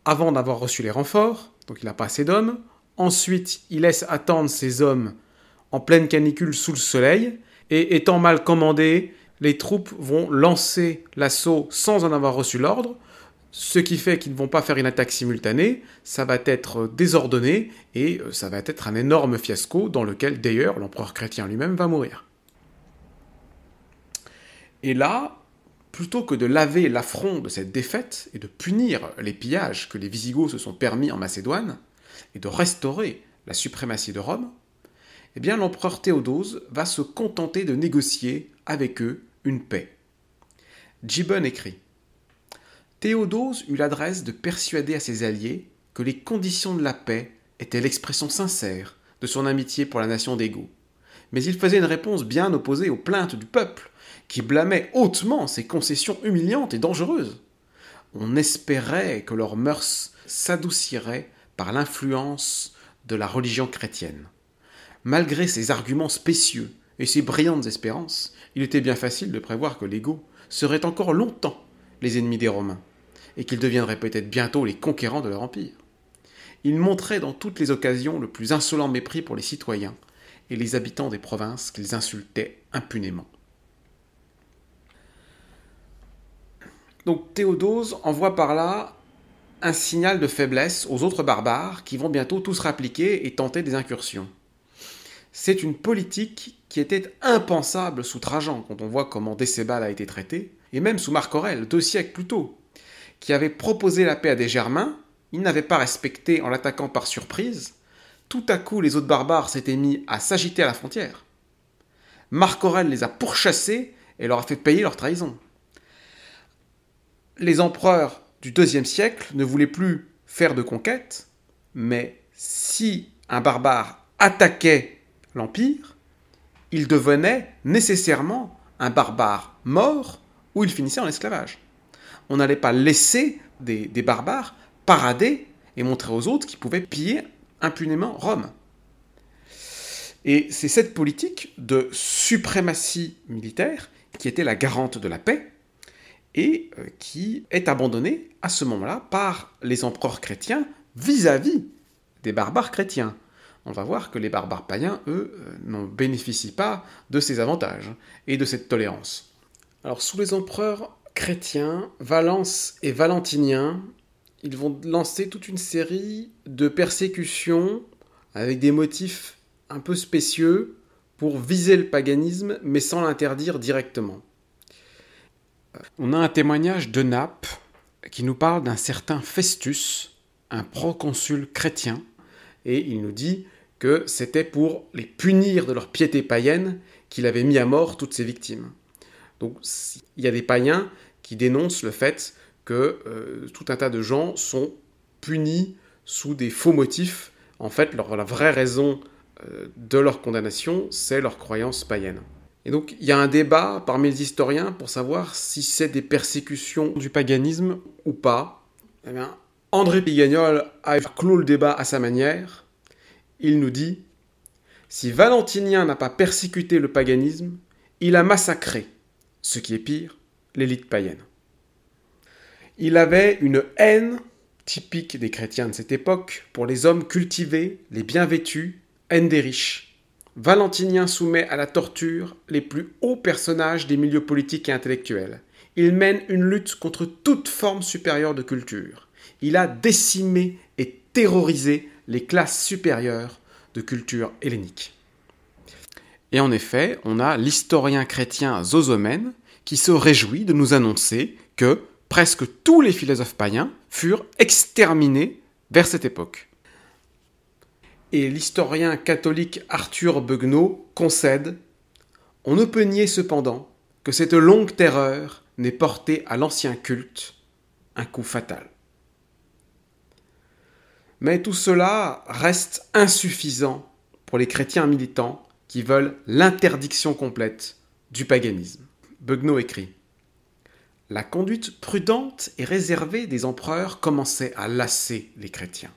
avant d'avoir reçu les renforts, donc il n'a pas assez d'hommes, ensuite il laisse attendre ses hommes en pleine canicule sous le soleil, et étant mal commandé, les troupes vont lancer l'assaut sans en avoir reçu l'ordre, ce qui fait qu'ils ne vont pas faire une attaque simultanée, ça va être désordonné et euh, ça va être un énorme fiasco dans lequel d'ailleurs l'empereur chrétien lui-même va mourir. Et là, plutôt que de laver l'affront de cette défaite et de punir les pillages que les Visigoths se sont permis en Macédoine, et de restaurer la suprématie de Rome, eh bien l'empereur Théodose va se contenter de négocier avec eux une paix. Gibbon écrit Théodose eut l'adresse de persuader à ses alliés que les conditions de la paix étaient l'expression sincère de son amitié pour la nation des Mais il faisait une réponse bien opposée aux plaintes du peuple, qui blâmait hautement ces concessions humiliantes et dangereuses. On espérait que leurs mœurs s'adouciraient par l'influence de la religion chrétienne. Malgré ces arguments spécieux, et ses brillantes espérances, il était bien facile de prévoir que les serait seraient encore longtemps les ennemis des Romains, et qu'ils deviendraient peut-être bientôt les conquérants de leur empire. Il montrait dans toutes les occasions le plus insolent mépris pour les citoyens et les habitants des provinces qu'ils insultaient impunément. Donc Théodose envoie par là un signal de faiblesse aux autres barbares qui vont bientôt tous rappliquer et tenter des incursions c'est une politique qui était impensable sous Trajan, quand on voit comment Décébal a été traité, et même sous Marc Aurèle, deux siècles plus tôt, qui avait proposé la paix à des Germains, il n'avait pas respecté en l'attaquant par surprise, tout à coup les autres barbares s'étaient mis à s'agiter à la frontière. Marc Aurèle les a pourchassés et leur a fait payer leur trahison. Les empereurs du deuxième siècle ne voulaient plus faire de conquêtes, mais si un barbare attaquait l'Empire, il devenait nécessairement un barbare mort ou il finissait en esclavage. On n'allait pas laisser des, barbares parader et montrer aux autres qu'ils pouvaient piller impunément Rome. Et c'est cette politique de suprématie militaire qui était la garante de la paix et euh, qui est abandonnée à ce moment-là par les empereurs chrétiens vis à -vis des barbares chrétiens on va voir que les barbares païens, eux, euh, n'en bénéficient pas de ces avantages et de cette tolérance. Alors sous les empereurs chrétiens, Valence et Valentinien, ils vont lancer toute une série de persécutions avec des motifs un peu spécieux pour viser le paganisme mais sans l'interdire directement. Euh, on a un témoignage de Naples qui nous parle d'un certain Festus, un proconsul chrétien, et il nous dit que c'était pour les punir de leur piété païenne qu'il avait mis à mort toutes ses victimes. Donc il y a des païens qui dénoncent le fait que euh, tout un tas de gens sont punis sous des faux motifs. En fait, la vraie raison euh, de leur condamnation, c'est leur croyance païenne. Et donc il y a un débat parmi les historiens pour savoir si c'est des persécutions du paganisme ou pas. Eh André Pigagnol a clos le débat à sa manière il nous dit Si Valentinien n'a pas persécuté le paganisme, il a massacré, ce qui est pire, l'élite païenne. Il avait une haine typique des chrétiens de cette époque pour les hommes cultivés, les bien vêtus, haine des riches. Valentinien soumet à la torture les plus hauts personnages des milieux politiques et intellectuels. Il mène une lutte contre toute forme supérieure de culture. Il a décimé et terrorisé les classes supérieures de culture hellénique. Et en effet, on a l'historien chrétien Zosomène qui se réjouit de nous annoncer que presque tous les philosophes païens furent exterminés vers cette époque. Et l'historien catholique Arthur Beugnot concède On ne peut nier cependant que cette longue terreur n'ait porté à l'ancien culte un coup fatal. Mais tout cela reste insuffisant pour les chrétiens militants qui veulent l'interdiction complète du paganisme. Beugnot écrit La conduite prudente et réservée des empereurs commençait à lasser les chrétiens.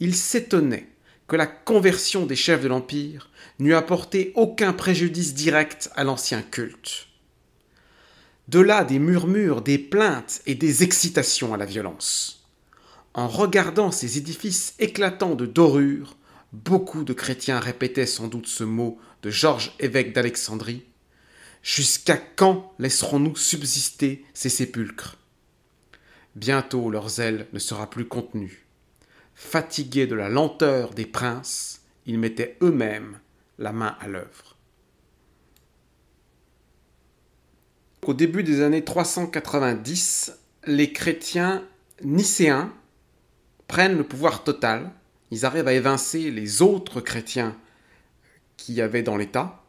Ils s'étonnaient que la conversion des chefs de l'Empire n'eût apporté aucun préjudice direct à l'ancien culte. De là des murmures, des plaintes et des excitations à la violence. En regardant ces édifices éclatants de dorures, beaucoup de chrétiens répétaient sans doute ce mot de Georges évêque d'Alexandrie. Jusqu'à quand laisserons-nous subsister ces sépulcres Bientôt leur zèle ne sera plus contenu. Fatigués de la lenteur des princes, ils mettaient eux-mêmes la main à l'œuvre. Au début des années 390, les chrétiens nicéens prennent le pouvoir total, ils arrivent à évincer les autres chrétiens qu'il y avait dans l'État,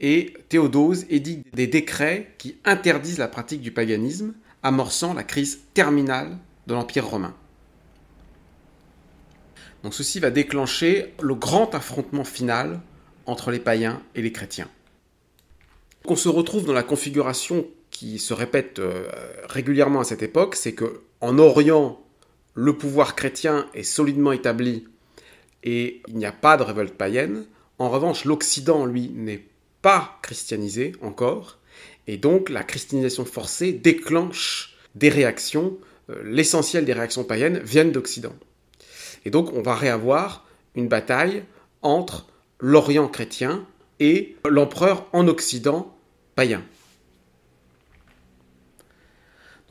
et Théodose édite des décrets qui interdisent la pratique du paganisme, amorçant la crise terminale de l'Empire romain. Donc ceci va déclencher le grand affrontement final entre les païens et les chrétiens. On se retrouve dans la configuration qui se répète euh, régulièrement à cette époque, c'est que en Orient, le pouvoir chrétien est solidement établi et il n'y a pas de révolte païenne. En revanche, l'Occident, lui, n'est pas christianisé encore. Et donc, la christianisation forcée déclenche des réactions. Euh, l'essentiel des réactions païennes viennent d'Occident. Et donc, on va réavoir une bataille entre l'Orient chrétien et l'empereur en Occident païen.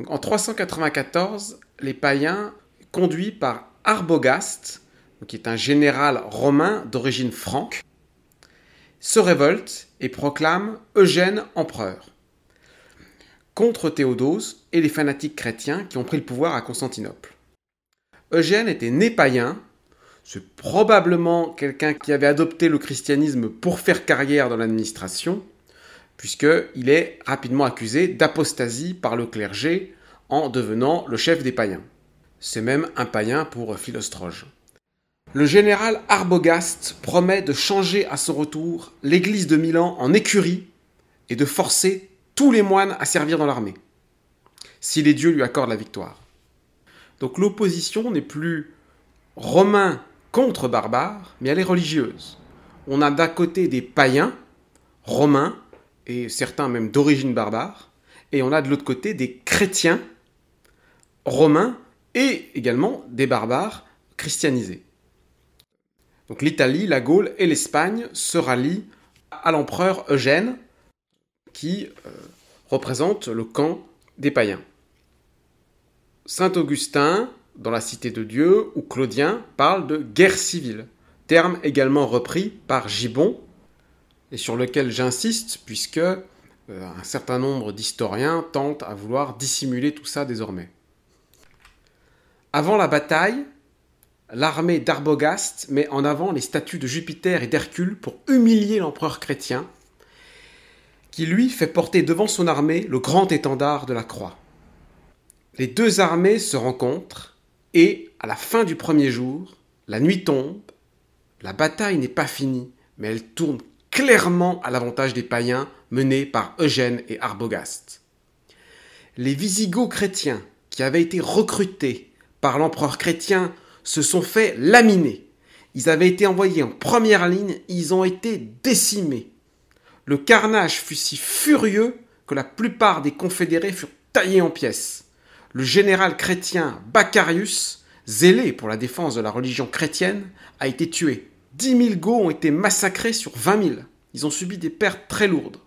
en 394, les païens conduit par Arbogast, qui est un général romain d'origine franque, se révolte et proclame Eugène empereur contre Théodose et les fanatiques chrétiens qui ont pris le pouvoir à Constantinople. Eugène était né païen, c'est probablement quelqu'un qui avait adopté le christianisme pour faire carrière dans l'administration, puisqu'il est rapidement accusé d'apostasie par le clergé en devenant le chef des païens. C'est même un païen pour Philostroge. Le général Arbogast promet de changer à son retour l'église de Milan en écurie et de forcer tous les moines à servir dans l'armée, si les dieux lui accordent la victoire. Donc l'opposition n'est plus romain contre barbare, mais elle est religieuse. On a d'un côté des païens, romains, et certains même d'origine barbare, et on a de l'autre côté des chrétiens, romains, et également des barbares christianisés. Donc l'Italie, la Gaule et l'Espagne se rallient à l'empereur Eugène, qui euh, représente le camp des païens. Saint Augustin, dans la Cité de Dieu, ou Claudien, parle de guerre civile, terme également repris par Gibbon, et sur lequel j'insiste, puisque euh, un certain nombre d'historiens tentent à vouloir dissimuler tout ça désormais. Avant la bataille, l'armée d'Arbogaste met en avant les statues de Jupiter et d'Hercule pour humilier l'empereur chrétien, qui lui fait porter devant son armée le grand étendard de la croix. Les deux armées se rencontrent et, à la fin du premier jour, la nuit tombe, la bataille n'est pas finie, mais elle tourne clairement à l'avantage des païens menés par Eugène et Arbogast. Les Visigoths chrétiens, qui avaient été recrutés par l'empereur chrétien se sont fait laminer. Ils avaient été envoyés en première ligne, ils ont été décimés. Le carnage fut si furieux que la plupart des confédérés furent taillés en pièces. Le général chrétien Bacarius, zélé pour la défense de la religion chrétienne, a été tué. 10 000 Goths ont été massacrés sur 20 000. Ils ont subi des pertes très lourdes.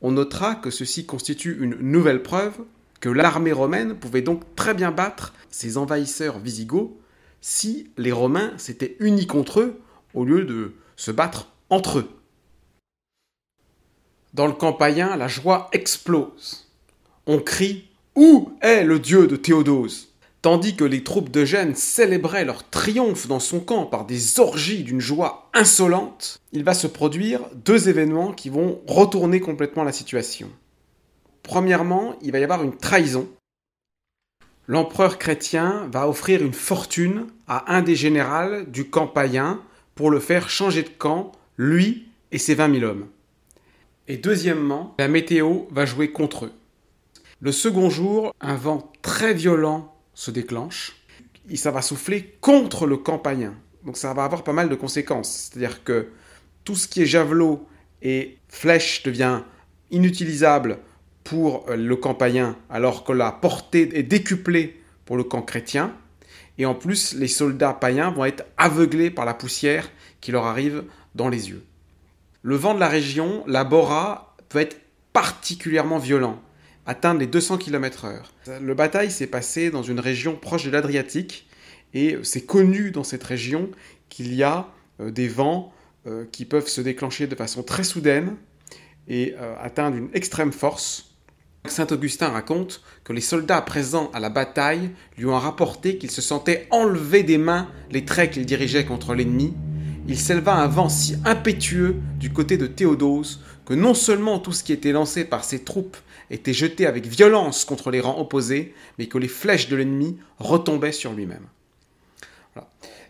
On notera que ceci constitue une nouvelle preuve que l'armée romaine pouvait donc très bien battre ces envahisseurs visigoths si les Romains s'étaient unis contre eux au lieu de se battre entre eux. Dans le camp païen, la joie explose. On crie Où est le dieu de Théodose Tandis que les troupes de Gênes célébraient leur triomphe dans son camp par des orgies d'une joie insolente, il va se produire deux événements qui vont retourner complètement la situation. Premièrement, il va y avoir une trahison. L'empereur chrétien va offrir une fortune à un des généraux du camp païen pour le faire changer de camp, lui et ses 20 000 hommes. Et deuxièmement, la météo va jouer contre eux. Le second jour, un vent très violent se déclenche. Et ça va souffler contre le camp païen. Donc ça va avoir pas mal de conséquences. C'est-à-dire que tout ce qui est javelot et flèche devient inutilisable pour euh, le camp païen, alors que la portée est décuplée pour le camp chrétien. Et en plus, les soldats païens vont être aveuglés par la poussière qui leur arrive dans les yeux. Le vent de la région, la Bora, peut être particulièrement violent, atteindre les 200 km/h. Le bataille s'est passé dans une région proche de l'Adriatique, et c'est connu dans cette région qu'il y a euh, des vents euh, qui peuvent se déclencher de façon très soudaine et atteindre une extrême force Saint Augustin raconte que les soldats présents à la bataille lui ont rapporté qu'il se sentait enlever des mains les traits qu'il dirigeait contre l'ennemi. Il s'éleva un vent si impétueux du côté de Théodose que non seulement tout ce qui était lancé par ses troupes était jeté avec violence contre les rangs opposés, mais que les flèches de l'ennemi retombaient sur lui-même.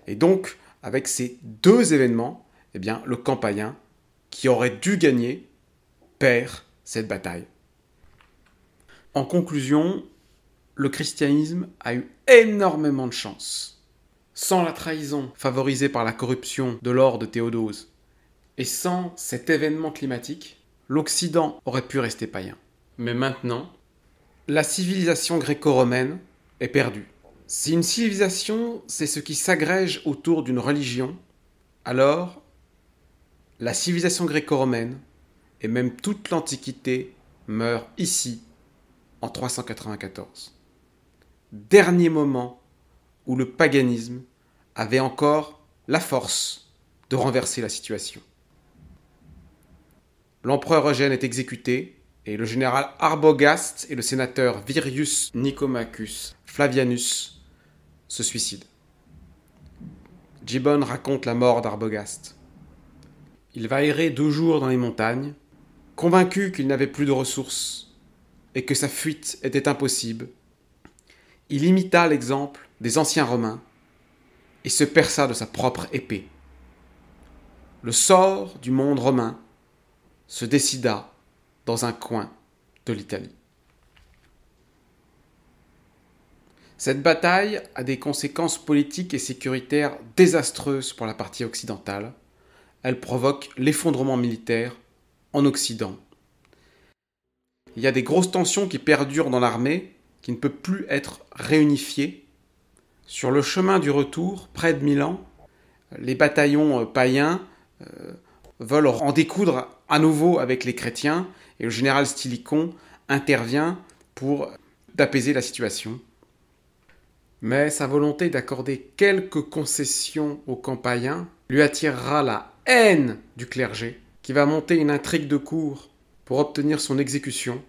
Et donc, avec ces deux événements, eh bien, le campaïen qui aurait dû gagner, perd cette bataille en conclusion, le christianisme a eu énormément de chance. Sans la trahison favorisée par la corruption de l'ordre de Théodose, et sans cet événement climatique, l'Occident aurait pu rester païen. Mais maintenant, la civilisation gréco-romaine est perdue. Si une civilisation, c'est ce qui s'agrège autour d'une religion, alors la civilisation gréco-romaine, et même toute l'Antiquité, meurent ici en 394. Dernier moment où le paganisme avait encore la force de renverser la situation. L'empereur Eugène est exécuté et le général Arbogast et le sénateur Virius Nicomachus Flavianus se suicident. Gibbon raconte la mort d'Arbogast. Il va errer deux jours dans les montagnes, convaincu qu'il n'avait plus de ressources et que sa fuite était impossible, il imita l'exemple des anciens Romains et se perça de sa propre épée. Le sort du monde romain se décida dans un coin de l'Italie. Cette bataille a des conséquences politiques et sécuritaires désastreuses pour la partie occidentale. Elle provoque l'effondrement militaire en Occident il y a des grosses tensions qui perdurent dans l'armée, qui ne peut plus être réunifiée. Sur le chemin du retour, près de Milan, les bataillons euh, païens euh, veulent en découdre à nouveau avec les chrétiens, et le général Stilicon intervient pour apaiser la situation. Mais sa volonté d'accorder quelques concessions aux campaïens lui attirera la haine du clergé, qui va monter une intrigue de cour pour obtenir son exécution,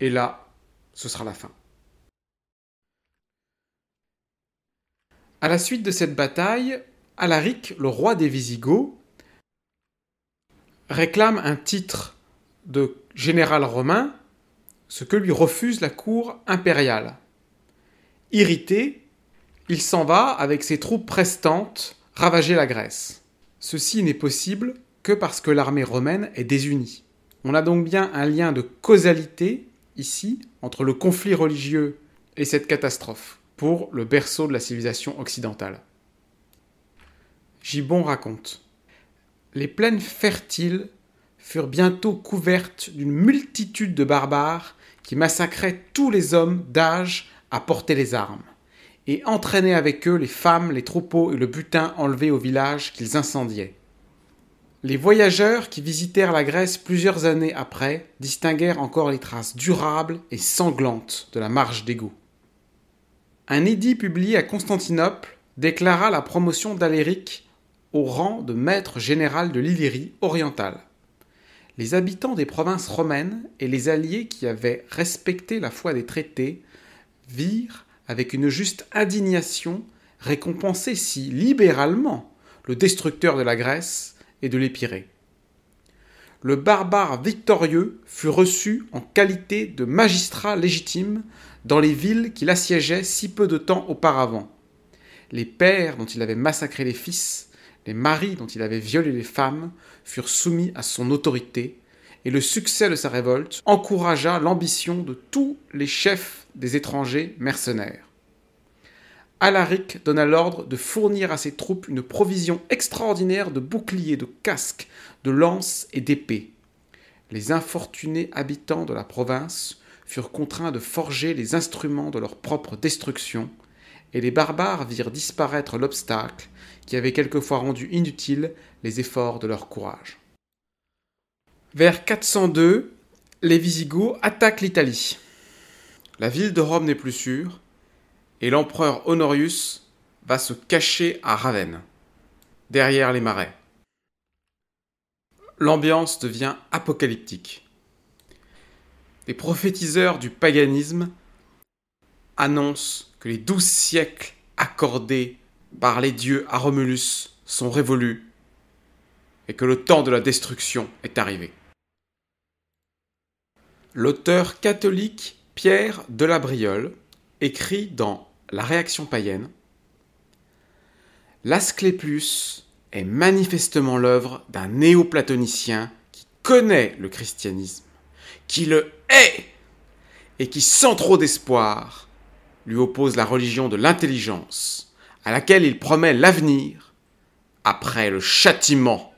et là, ce sera la fin. À la suite de cette bataille, Alaric, le roi des Visigoths, réclame un titre de général romain, ce que lui refuse la cour impériale. Irrité, il s'en va avec ses troupes prestantes ravager la Grèce. Ceci n'est possible que parce que l'armée romaine est désunie. On a donc bien un lien de causalité ici entre le conflit religieux et cette catastrophe pour le berceau de la civilisation occidentale. Gibbon raconte Les plaines fertiles furent bientôt couvertes d'une multitude de barbares qui massacraient tous les hommes d'âge à porter les armes, et entraînaient avec eux les femmes, les troupeaux et le butin enlevé au village qu'ils incendiaient. Les voyageurs qui visitèrent la Grèce plusieurs années après distinguèrent encore les traces durables et sanglantes de la marche d'égout. Un édit publié à Constantinople déclara la promotion d'Aléric au rang de maître général de l'Illyrie orientale. Les habitants des provinces romaines et les alliés qui avaient respecté la foi des traités virent avec une juste indignation récompenser si libéralement le destructeur de la Grèce et de l'Épirée. Le barbare victorieux fut reçu en qualité de magistrat légitime dans les villes qu'il assiégeait si peu de temps auparavant. Les pères dont il avait massacré les fils, les maris dont il avait violé les femmes, furent soumis à son autorité, et le succès de sa révolte encouragea l'ambition de tous les chefs des étrangers mercenaires. Alaric donna l'ordre de fournir à ses troupes une provision extraordinaire de boucliers, de casques, de lances et d'épées. Les infortunés habitants de la province furent contraints de forger les instruments de leur propre destruction, et les barbares virent disparaître l'obstacle qui avait quelquefois rendu inutiles les efforts de leur courage. Vers 402, les Visigoths attaquent l'Italie. La ville de Rome n'est plus sûre, et l'empereur Honorius va se cacher à Ravenne, derrière les marais. L'ambiance devient apocalyptique. Les prophétiseurs du paganisme annoncent que les douze siècles accordés par les dieux à Romulus sont révolus et que le temps de la destruction est arrivé. L'auteur catholique Pierre de la Briole écrit dans La réaction païenne, L'Asclépius est manifestement l'œuvre d'un néoplatonicien qui connaît le christianisme, qui le hait et qui, sans trop d'espoir, lui oppose la religion de l'intelligence, à laquelle il promet l'avenir après le châtiment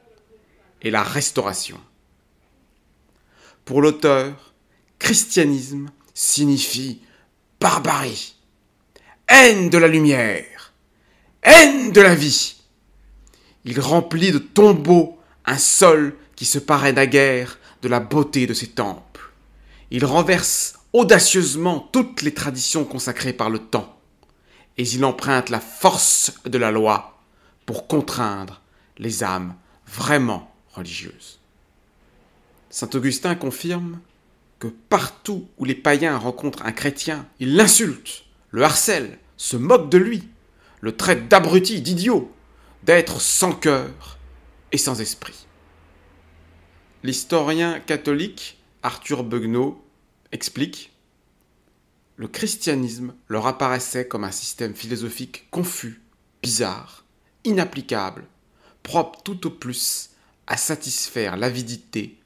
et la restauration. Pour l'auteur, christianisme signifie barbarie, haine de la lumière, haine de la vie. Il remplit de tombeaux un sol qui se paraît naguère de la beauté de ses temples. Il renverse audacieusement toutes les traditions consacrées par le temps, et il emprunte la force de la loi pour contraindre les âmes vraiment religieuses. Saint Augustin confirme que partout où les païens rencontrent un chrétien, ils l'insultent, le harcèlent, se moquent de lui, le traitent d'abruti, d'idiot, d'être sans cœur et sans esprit. L'historien catholique Arthur Beugnot explique Le christianisme leur apparaissait comme un système philosophique confus, bizarre, inapplicable, propre tout au plus à satisfaire l'avidité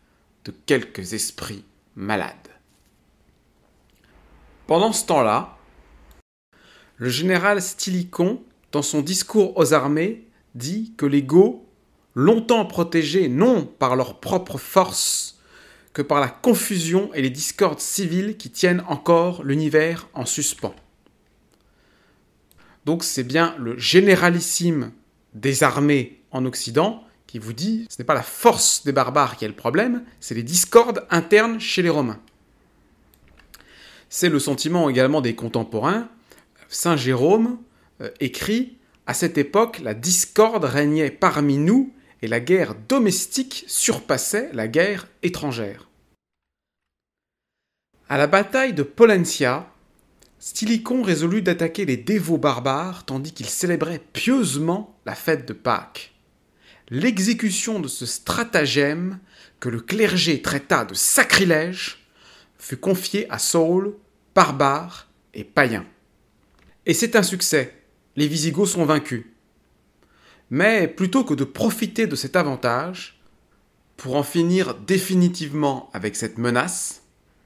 de quelques esprits malade. Pendant ce temps-là, le général Stilicon, dans son discours aux armées, dit que les Goths, longtemps protégés non par leur propre force, que par la confusion et les discordes civiles qui tiennent encore l'univers en suspens. Donc c'est bien le généralissime des armées en Occident qui vous dit ce n'est pas la force des barbares qui est le problème, c'est les discordes internes chez les Romains. C'est le sentiment également des contemporains. Saint Jérôme euh, écrit À cette époque, la discorde régnait parmi nous et la guerre domestique surpassait la guerre étrangère. À la bataille de Polencia, Stilicon résolut d'attaquer les dévots barbares tandis qu'il célébrait pieusement la fête de Pâques. L'exécution de ce stratagème, que le clergé traita de sacrilège, fut confiée à Saul, barbare et païen. Et c'est un succès. Les Visigoths sont vaincus. Mais plutôt que de profiter de cet avantage, pour en finir définitivement avec cette menace,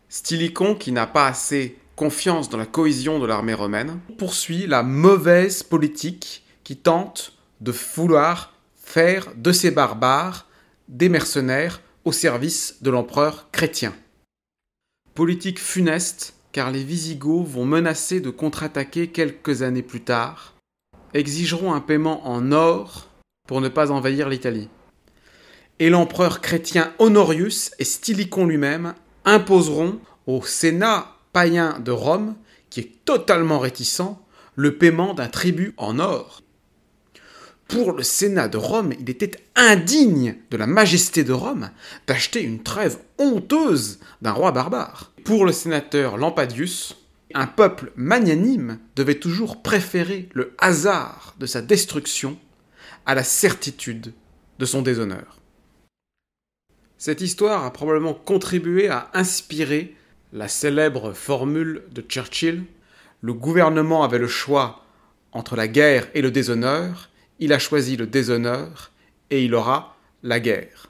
Stilicon, qui n'a pas assez confiance dans la cohésion de l'armée romaine, poursuit la mauvaise politique qui tente de vouloir faire de ces barbares des mercenaires au service de l'empereur chrétien. Politique funeste, car les Visigoths vont menacer de contre-attaquer quelques années plus tard, exigeront un paiement en or pour ne pas envahir l'Italie. Et l'empereur chrétien Honorius et Stilicon lui-même imposeront au Sénat païen de Rome, qui est totalement réticent, le paiement d'un tribut en or pour le Sénat de Rome, il était indigne de la majesté de Rome d'acheter une trêve honteuse d'un roi barbare. Pour le sénateur Lampadius, un peuple magnanime devait toujours préférer le hasard de sa destruction à la certitude de son déshonneur. Cette histoire a probablement contribué à inspirer la célèbre formule de Churchill Le gouvernement avait le choix entre la guerre et le déshonneur, il a choisi le déshonneur et il aura la guerre.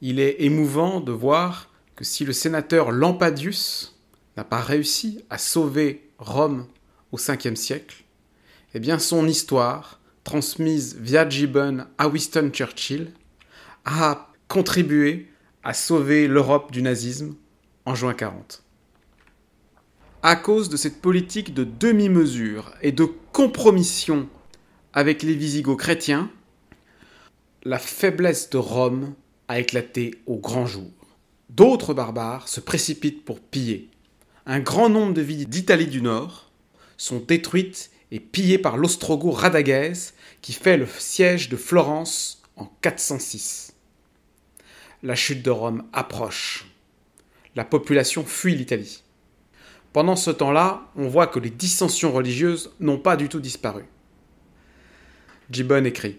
Il est émouvant de voir que si le sénateur Lampadius n'a pas réussi à sauver Rome au 5 siècle, eh bien son histoire, transmise via Gibbon à Winston Churchill, a contribué à sauver l'Europe du nazisme en juin 40 à cause de cette politique de demi-mesure et de compromission avec les Visigoths-chrétiens, la faiblesse de Rome a éclaté au grand jour. D'autres barbares se précipitent pour piller. Un grand nombre de villes d'Italie du Nord sont détruites et pillées par l'Ostrogo Radagais qui fait le siège de Florence en 406. La chute de Rome approche. La population fuit l'Italie. Pendant ce temps-là, on voit que les dissensions religieuses n'ont pas du tout disparu. Gibbon écrit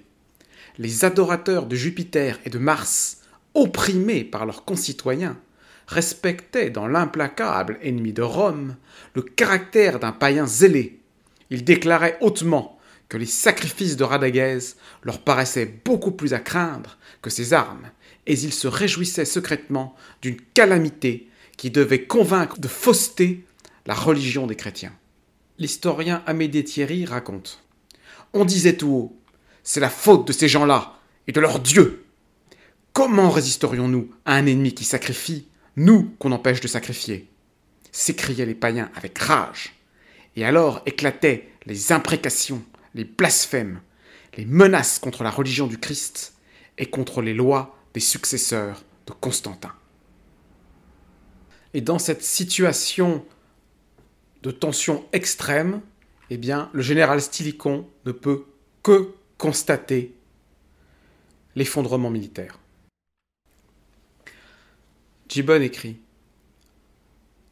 Les adorateurs de Jupiter et de Mars, opprimés par leurs concitoyens, respectaient dans l'implacable ennemi de Rome le caractère d'un païen zélé. Ils déclaraient hautement que les sacrifices de radaguez leur paraissaient beaucoup plus à craindre que ses armes, et ils se réjouissaient secrètement d'une calamité qui devait convaincre de fausseté la religion des chrétiens. L'historien Amédée Thierry raconte On disait tout haut C'est la faute de ces gens-là et de leur Dieu Comment résisterions-nous à un ennemi qui sacrifie, nous qu'on empêche de sacrifier s'écriaient les païens avec rage. Et alors éclataient les imprécations, les blasphèmes, les menaces contre la religion du Christ et contre les lois des successeurs de Constantin. Et dans cette situation de tensions extrêmes, eh bien, le général Stilicon ne peut que constater l'effondrement militaire. Gibbon écrit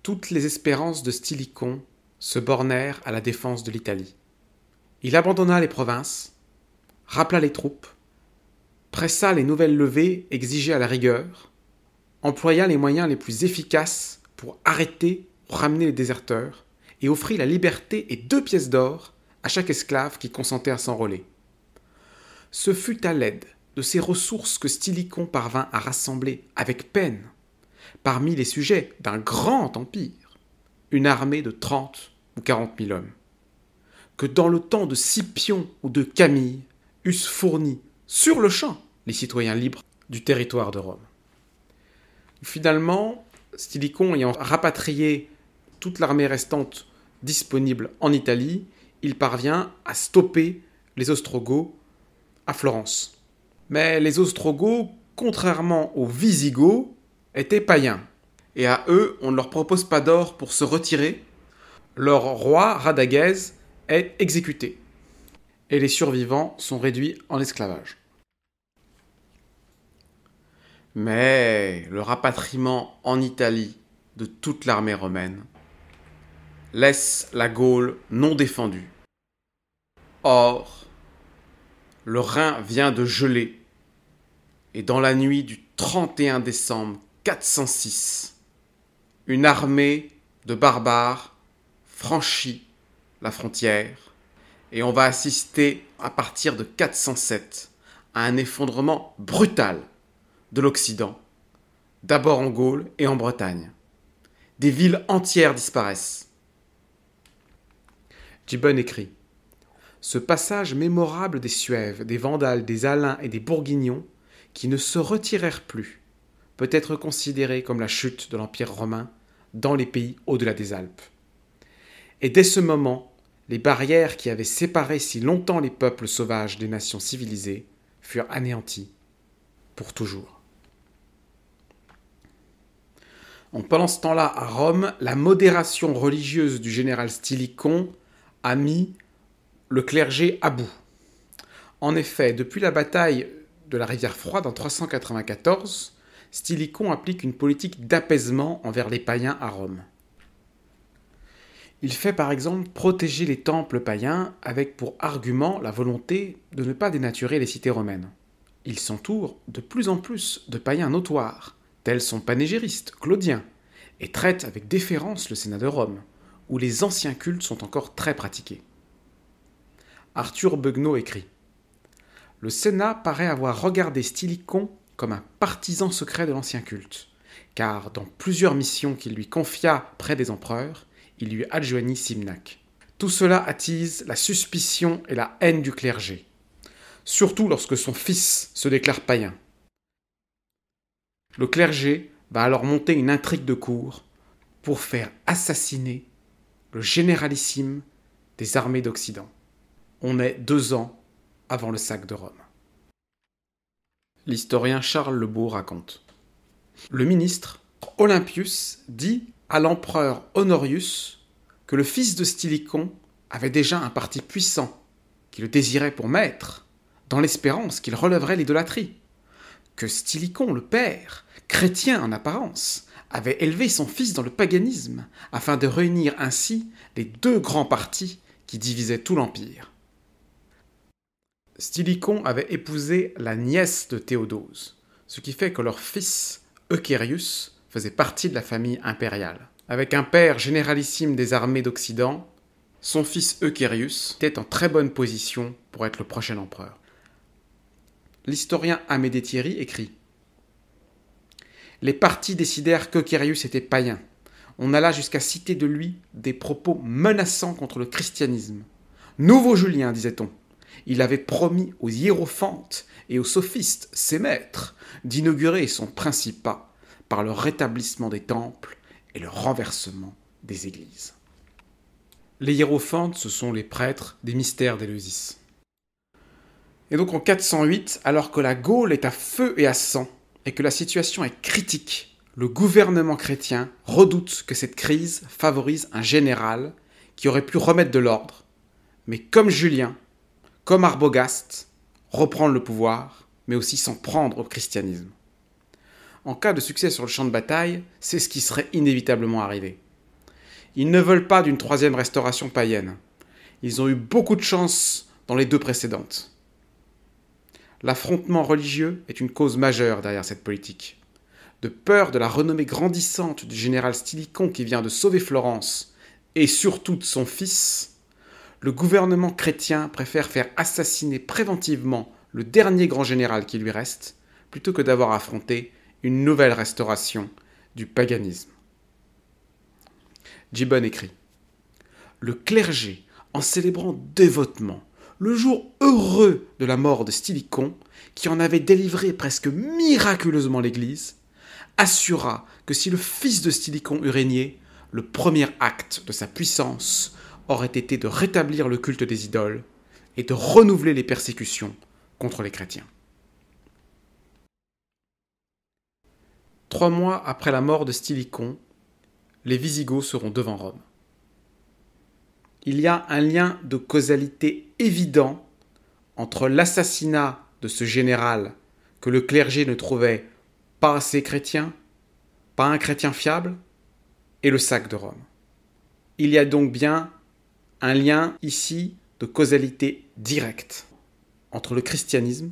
Toutes les espérances de Stilicon se bornèrent à la défense de l'Italie. Il abandonna les provinces, rappela les troupes, pressa les nouvelles levées exigées à la rigueur, employa les moyens les plus efficaces pour arrêter ou ramener les déserteurs, et offrit la liberté et deux pièces d'or à chaque esclave qui consentait à s'enrôler. Ce fut à l'aide de ces ressources que Stilicon parvint à rassembler avec peine, parmi les sujets d'un grand empire, une armée de trente ou quarante mille hommes, que dans le temps de Scipion ou de Camille eussent fourni sur le champ les citoyens libres du territoire de Rome. Finalement, Stilicon ayant rapatrié toute l'armée restante disponible en Italie, il parvient à stopper les Ostrogoths à Florence. Mais les Ostrogoths, contrairement aux Visigoths, étaient païens. Et à eux, on ne leur propose pas d'or pour se retirer. Leur roi, Radaghès, est exécuté. Et les survivants sont réduits en esclavage. Mais le rapatriement en Italie de toute l'armée romaine laisse la Gaule non défendue. Or, le Rhin vient de geler, et dans la nuit du 31 décembre 406, une armée de barbares franchit la frontière, et on va assister à partir de 407 à un effondrement brutal de l'Occident, d'abord en Gaule et en Bretagne. Des villes entières disparaissent bon écrit Ce passage mémorable des Suèves, des Vandales, des Alains et des Bourguignons, qui ne se retirèrent plus, peut être considéré comme la chute de l'Empire romain dans les pays au-delà des Alpes. Et dès ce moment, les barrières qui avaient séparé si longtemps les peuples sauvages des nations civilisées furent anéanties pour toujours. En pendant ce temps-là à Rome, la modération religieuse du général Stilicon a mis le clergé à bout. En effet, depuis la bataille de la rivière Froide en 394, Stilicon applique une politique d'apaisement envers les païens à Rome. Il fait par exemple protéger les temples païens avec pour argument la volonté de ne pas dénaturer les cités romaines. Il s'entoure de plus en plus de païens notoires, tels son panégyriste Claudien, et traite avec déférence le Sénat de Rome, où les anciens cultes sont encore très pratiqués. Arthur Beugnot écrit Le Sénat paraît avoir regardé Stilicon comme un partisan secret de l'ancien culte, car dans plusieurs missions qu'il lui confia près des empereurs, il lui adjoignit Simnac. Tout cela attise la suspicion et la haine du clergé, surtout lorsque son fils se déclare païen. Le clergé va alors monter une intrigue de cour pour faire assassiner le généralissime des armées d'Occident. On est deux ans avant le sac de Rome. L'historien Charles beau raconte. Le ministre Olympius dit à l'empereur Honorius que le fils de Stilicon avait déjà un parti puissant, qui le désirait pour maître, dans l'espérance qu'il relèverait l'idolâtrie. Que Stilicon, le père, chrétien en apparence, avait élevé son fils dans le paganisme, afin de réunir ainsi les deux grands partis qui divisaient tout l'Empire. Stilicon avait épousé la nièce de Théodose, ce qui fait que leur fils, Eucherius faisait partie de la famille impériale. Avec un père généralissime des armées d'Occident, son fils Eucherius était en très bonne position pour être le prochain empereur. L'historien Amédée Thierry écrit les partis décidèrent que était païen. On alla jusqu'à citer de lui des propos menaçants contre le christianisme. Nouveau Julien, disait-on. Il avait promis aux hiérophantes et aux sophistes, ses maîtres, d'inaugurer son principat par le rétablissement des temples et le renversement des églises. Les hiérophantes, ce sont les prêtres des mystères d'Éleusis. Et donc en 408, alors que la Gaule est à feu et à sang, et que la situation est critique, le gouvernement chrétien redoute que cette crise favorise un général qui aurait pu remettre de l'ordre, mais comme Julien, comme Arbogast, reprendre le pouvoir, mais aussi s'en prendre au christianisme. En cas de succès sur le champ de bataille, c'est ce qui serait inévitablement arrivé. Ils ne veulent pas d'une troisième restauration païenne. Ils ont eu beaucoup de chance dans les deux précédentes l'affrontement religieux est une cause majeure derrière cette politique. De peur de la renommée grandissante du général Stilicon qui vient de sauver Florence, et surtout de son fils, le gouvernement chrétien préfère faire assassiner préventivement le dernier grand général qui lui reste, plutôt que d'avoir affronté une nouvelle restauration du paganisme. Gibbon écrit Le clergé, en célébrant dévotement le jour heureux de la mort de Stilicon, qui en avait délivré presque miraculeusement l'Église, assura que si le fils de Stilicon eût régné, le premier acte de sa puissance aurait été de rétablir le culte des idoles et de renouveler les persécutions contre les chrétiens. Trois mois après la mort de Stilicon, les Visigoths seront devant Rome il y a un lien de causalité évident entre l'assassinat de ce général que le clergé ne trouvait pas assez chrétien, pas un chrétien fiable, et le sac de Rome. Il y a donc bien un lien ici de causalité directe entre le christianisme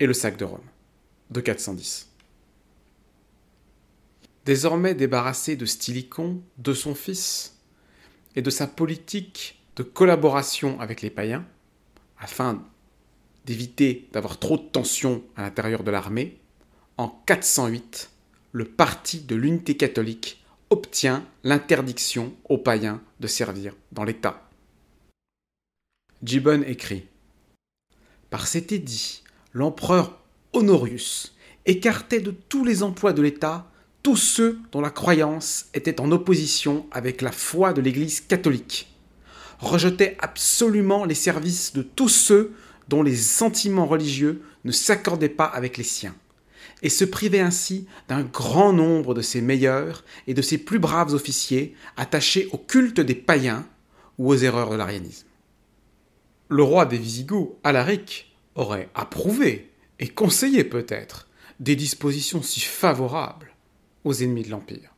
et le sac de Rome de 410. Désormais débarrassé de Stilicon, de son fils, et de sa politique de collaboration avec les païens, afin d'éviter d'avoir trop de tensions à l'intérieur de l'armée, en 408, le parti de l'unité catholique obtient l'interdiction aux païens de servir dans l'État. Gibbon écrit Par cet édit, l'empereur Honorius écartait de tous les emplois de l'État tous ceux dont la croyance était en opposition avec la foi de l'Église catholique, rejetaient absolument les services de tous ceux dont les sentiments religieux ne s'accordaient pas avec les siens, et se privaient ainsi d'un grand nombre de ses meilleurs et de ses plus braves officiers attachés au culte des païens ou aux erreurs de l'arianisme. Le roi des Visigoths, Alaric, aurait approuvé, et conseillé peut-être, des dispositions si favorables aux ennemis de l'Empire.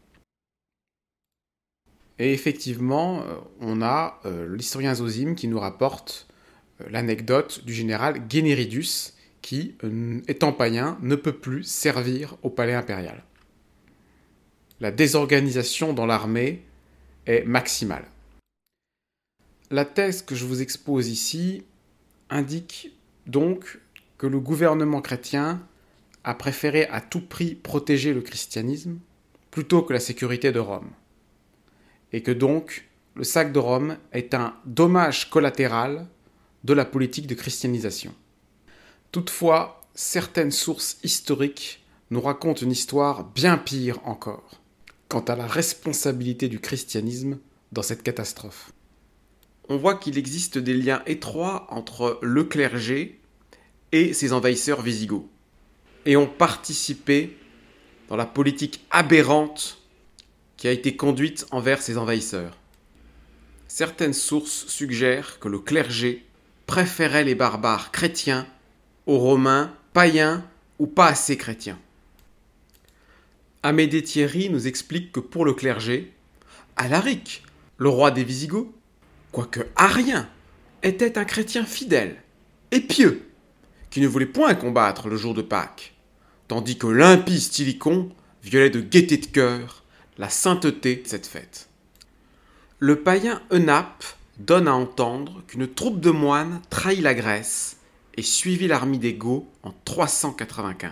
Et effectivement, euh, on a euh, l'historien Zosime qui nous rapporte euh, l'anecdote du général Généridus qui, étant païen, ne peut plus servir au palais impérial. La désorganisation dans l'armée est maximale. La thèse que je vous expose ici indique donc que le gouvernement chrétien a préféré à tout prix protéger le christianisme plutôt que la sécurité de Rome. Et que donc, le sac de Rome est un dommage collatéral de la politique de christianisation. Toutefois, certaines sources historiques nous racontent une histoire bien pire encore quant à la responsabilité du christianisme dans cette catastrophe. On voit qu'il existe des liens étroits entre le clergé et ses envahisseurs visigoths et ont participé dans la politique aberrante qui a été conduite envers ces envahisseurs. Certaines sources suggèrent que le clergé préférait les barbares chrétiens aux Romains païens ou pas assez chrétiens. Amédée Thierry nous explique que pour le clergé, Alaric, le roi des Visigoths, quoique arien, était un chrétien fidèle et pieux, qui ne voulait point combattre le jour de Pâques tandis que l'impie Stilicon violait de gaieté de cœur la sainteté de cette fête. Le païen Enape donne à entendre qu'une troupe de moines trahit la Grèce et suivit l'armée des Goths en 395.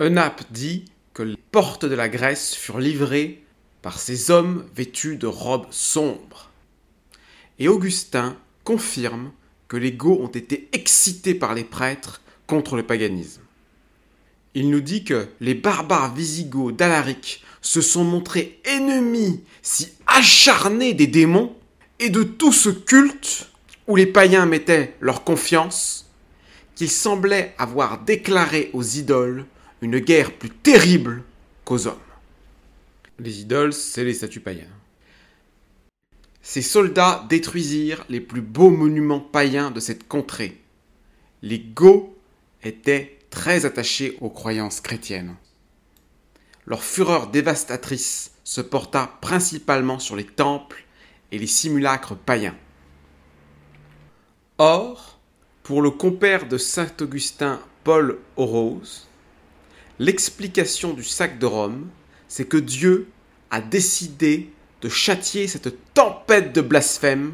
Enape dit que les portes de la Grèce furent livrées par ces hommes vêtus de robes sombres. Et Augustin confirme que les Goths ont été excités par les prêtres contre le paganisme. Il nous dit que les barbares visigoths d'Alaric se sont montrés ennemis si acharnés des démons et de tout ce culte où les païens mettaient leur confiance qu'ils semblaient avoir déclaré aux idoles une guerre plus terrible qu'aux hommes. Les idoles, c'est les statues païennes. Ces soldats détruisirent les plus beaux monuments païens de cette contrée. Les Goths étaient très attachés aux croyances chrétiennes. Leur fureur dévastatrice se porta principalement sur les temples et les simulacres païens. Or, pour le compère de saint Augustin Paul Orose, l'explication du sac de Rome, c'est que Dieu a décidé de châtier cette tempête de blasphème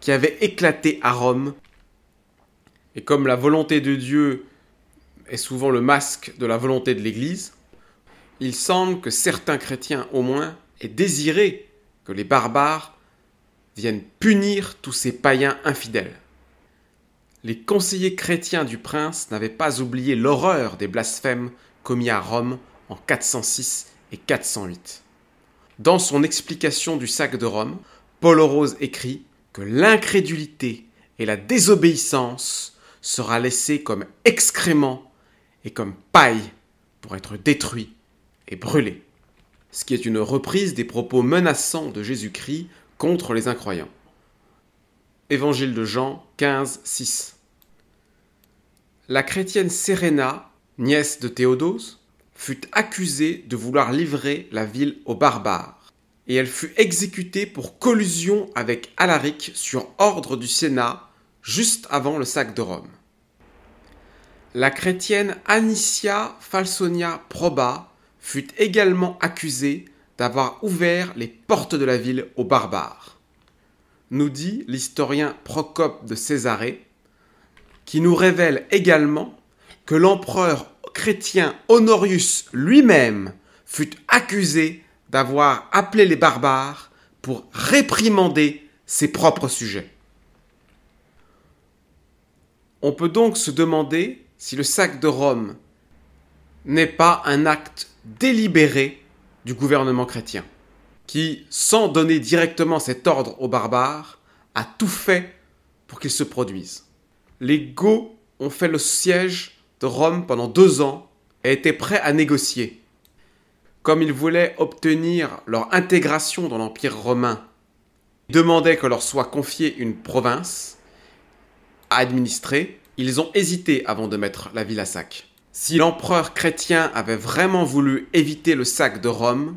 qui avait éclaté à Rome. Et comme la volonté de Dieu est souvent le masque de la volonté de l'Église, il semble que certains chrétiens au moins aient désiré que les barbares viennent punir tous ces païens infidèles. Les conseillers chrétiens du prince n'avaient pas oublié l'horreur des blasphèmes commis à Rome en 406 et 408. Dans son explication du sac de Rome, Paul Rose écrit que l'incrédulité et la désobéissance sera laissée comme excrément et comme paille pour être détruit et brûlé. Ce qui est une reprise des propos menaçants de Jésus-Christ contre les incroyants. Évangile de Jean 15, 6. La chrétienne Serena, nièce de Théodose, fut accusée de vouloir livrer la ville aux barbares, et elle fut exécutée pour collusion avec Alaric sur ordre du Sénat juste avant le sac de Rome la chrétienne Anicia Falsonia Proba fut également accusée d'avoir ouvert les portes de la ville aux barbares. Nous dit l'historien Procope de Césarée, qui nous révèle également que l'empereur chrétien Honorius lui-même fut accusé d'avoir appelé les barbares pour réprimander ses propres sujets. On peut donc se demander si le sac de Rome n'est pas un acte délibéré du gouvernement chrétien, qui, sans donner directement cet ordre aux barbares, a tout fait pour qu'il se produise. Les Goths ont fait le siège de Rome pendant deux ans et étaient prêts à négocier. Comme ils voulaient obtenir leur intégration dans l'Empire romain, ils demandaient que leur soit confiée une province à administrer ils ont hésité avant de mettre la ville à sac. Si l'empereur chrétien avait vraiment voulu éviter le sac de Rome,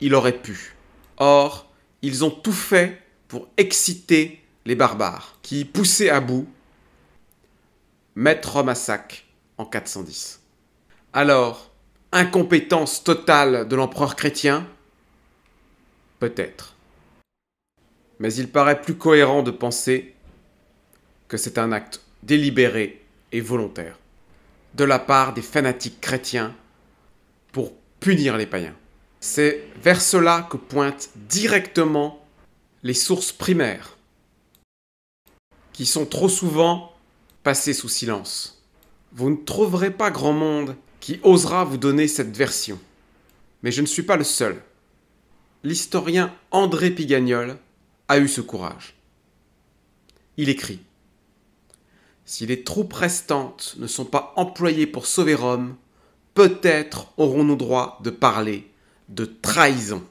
il aurait pu. Or, ils ont tout fait pour exciter les barbares, qui, poussaient à bout, mettre Rome à sac en 410. Alors, incompétence totale de l'empereur chrétien Peut-être. Mais il paraît plus cohérent de penser que c'est un acte délibérée et volontaire de la part des fanatiques chrétiens pour punir les païens. C'est vers cela que pointent directement les sources primaires, qui sont trop souvent passées sous silence. Vous ne trouverez pas grand monde qui osera vous donner cette version. Mais je ne suis pas le seul. L'historien André Pigagnol a eu ce courage. Il écrit si les troupes restantes ne sont pas employées pour sauver Rome, peut-être aurons-nous droit de parler de trahison.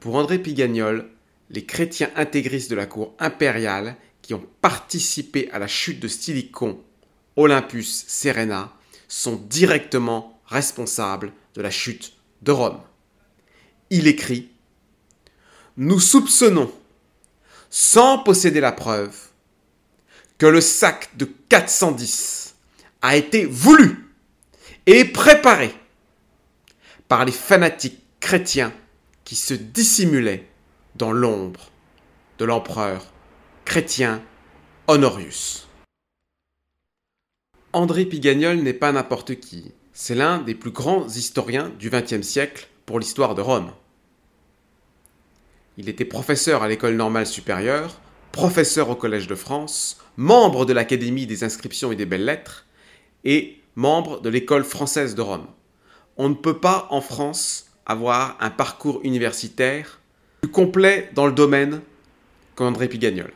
Pour André Pigagnol, les chrétiens intégristes de la cour impériale qui ont participé à la chute de Stilicon, Olympus, Serena, sont directement responsables de la chute de Rome. Il écrit Nous soupçonnons, sans posséder la preuve, que le sac de 410 a été voulu et préparé par les fanatiques chrétiens qui se dissimulaient dans l'ombre de l'empereur chrétien Honorius. André Pigagnol n'est pas n'importe qui. C'est l'un des plus grands historiens du XXe siècle pour l'histoire de Rome. Il était professeur à l'école normale supérieure professeur au Collège de France, membre de l'Académie des inscriptions et des belles-lettres, et membre de l'École française de Rome. On ne peut pas en France avoir un parcours universitaire plus complet dans le domaine qu'André Pigagnol.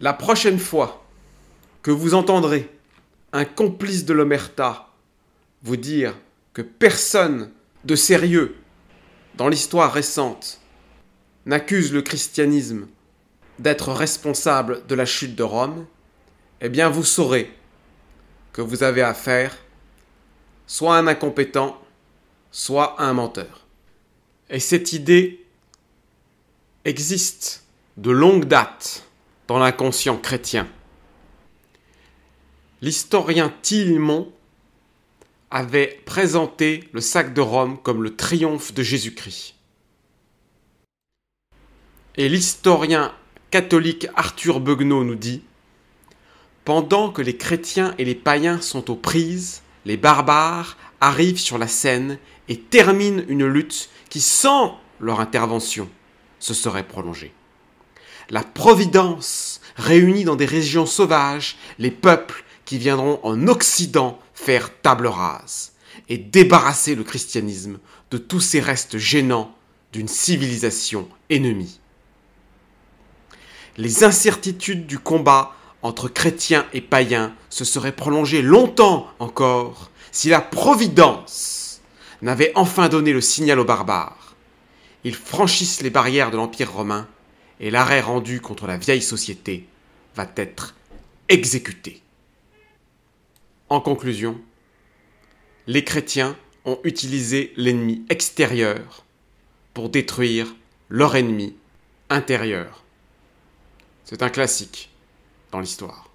La prochaine fois que vous entendrez un complice de l'Omerta vous dire que personne de sérieux dans l'histoire récente n'accuse le christianisme d'être responsable de la chute de Rome, eh bien vous saurez que vous avez affaire soit à un incompétent, soit à un menteur. Et cette idée existe de longue date dans l'inconscient chrétien. L'historien Tillemont avait présenté le sac de Rome comme le triomphe de Jésus-Christ. Et l'historien catholique Arthur Beugnot nous dit Pendant que les chrétiens et les païens sont aux prises, les barbares arrivent sur la scène et terminent une lutte qui, sans leur intervention, se serait prolongée. La Providence réunit dans des régions sauvages les peuples qui viendront en Occident faire table rase et débarrasser le christianisme de tous ces restes gênants d'une civilisation ennemie les incertitudes du combat entre chrétiens et païens se seraient prolongées longtemps encore si la Providence n'avait enfin donné le signal aux barbares. Ils franchissent les barrières de l'Empire romain et l'arrêt rendu contre la vieille société va être exécuté. En conclusion, les chrétiens ont utilisé l'ennemi extérieur pour détruire leur ennemi intérieur. C'est un classique dans l'histoire.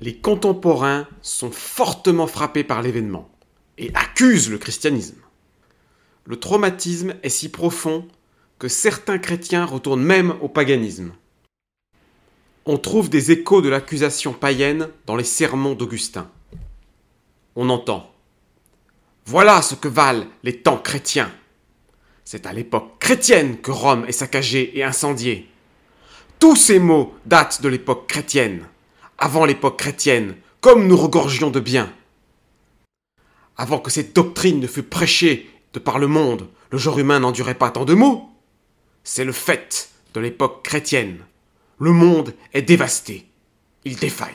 Les contemporains sont fortement frappés par l'événement et accusent le christianisme. Le traumatisme est si profond que certains chrétiens retournent même au paganisme. On trouve des échos de l'accusation païenne dans les sermons d'Augustin. On entend ⁇ Voilà ce que valent les temps chrétiens !⁇ c'est à l'époque chrétienne que Rome est saccagée et incendiée. Tous ces mots datent de l'époque chrétienne. Avant l'époque chrétienne, comme nous regorgions de biens. Avant que cette doctrine ne fût prêchée de par le monde, le genre humain n'endurait pas tant de mots. C'est le fait de l'époque chrétienne. Le monde est dévasté. Il défaille.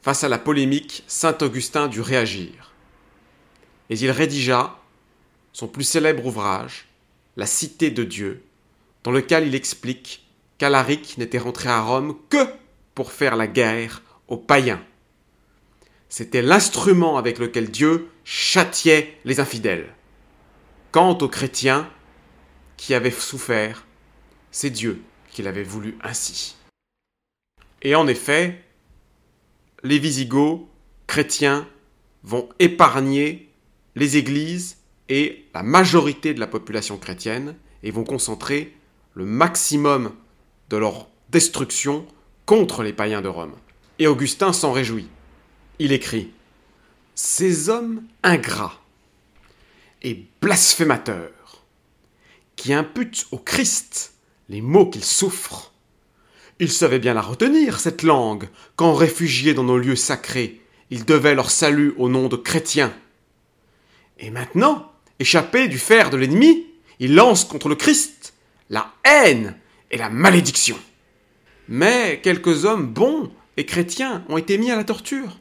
Face à la polémique, saint Augustin dut réagir. Et il rédigea son plus célèbre ouvrage, La Cité de Dieu, dans lequel il explique qu'Alaric n'était rentré à Rome que pour faire la guerre aux païens. C'était l'instrument avec lequel Dieu châtiait les infidèles. Quant aux chrétiens qui avaient souffert, c'est Dieu qui l'avait voulu ainsi. Et en effet, les Visigoths, chrétiens, vont épargner les églises et la majorité de la population chrétienne et vont concentrer le maximum de leur destruction contre les païens de Rome. Et Augustin s'en réjouit. Il écrit Ces hommes ingrats et blasphémateurs qui imputent au Christ les maux qu'ils souffrent, ils savaient bien la retenir, cette langue, quand réfugiés dans nos lieux sacrés, ils devaient leur salut au nom de chrétiens. Et maintenant, Échappé du fer de l'ennemi, ils lancent contre le Christ la haine et la malédiction. Mais quelques hommes bons et chrétiens ont été mis à la torture,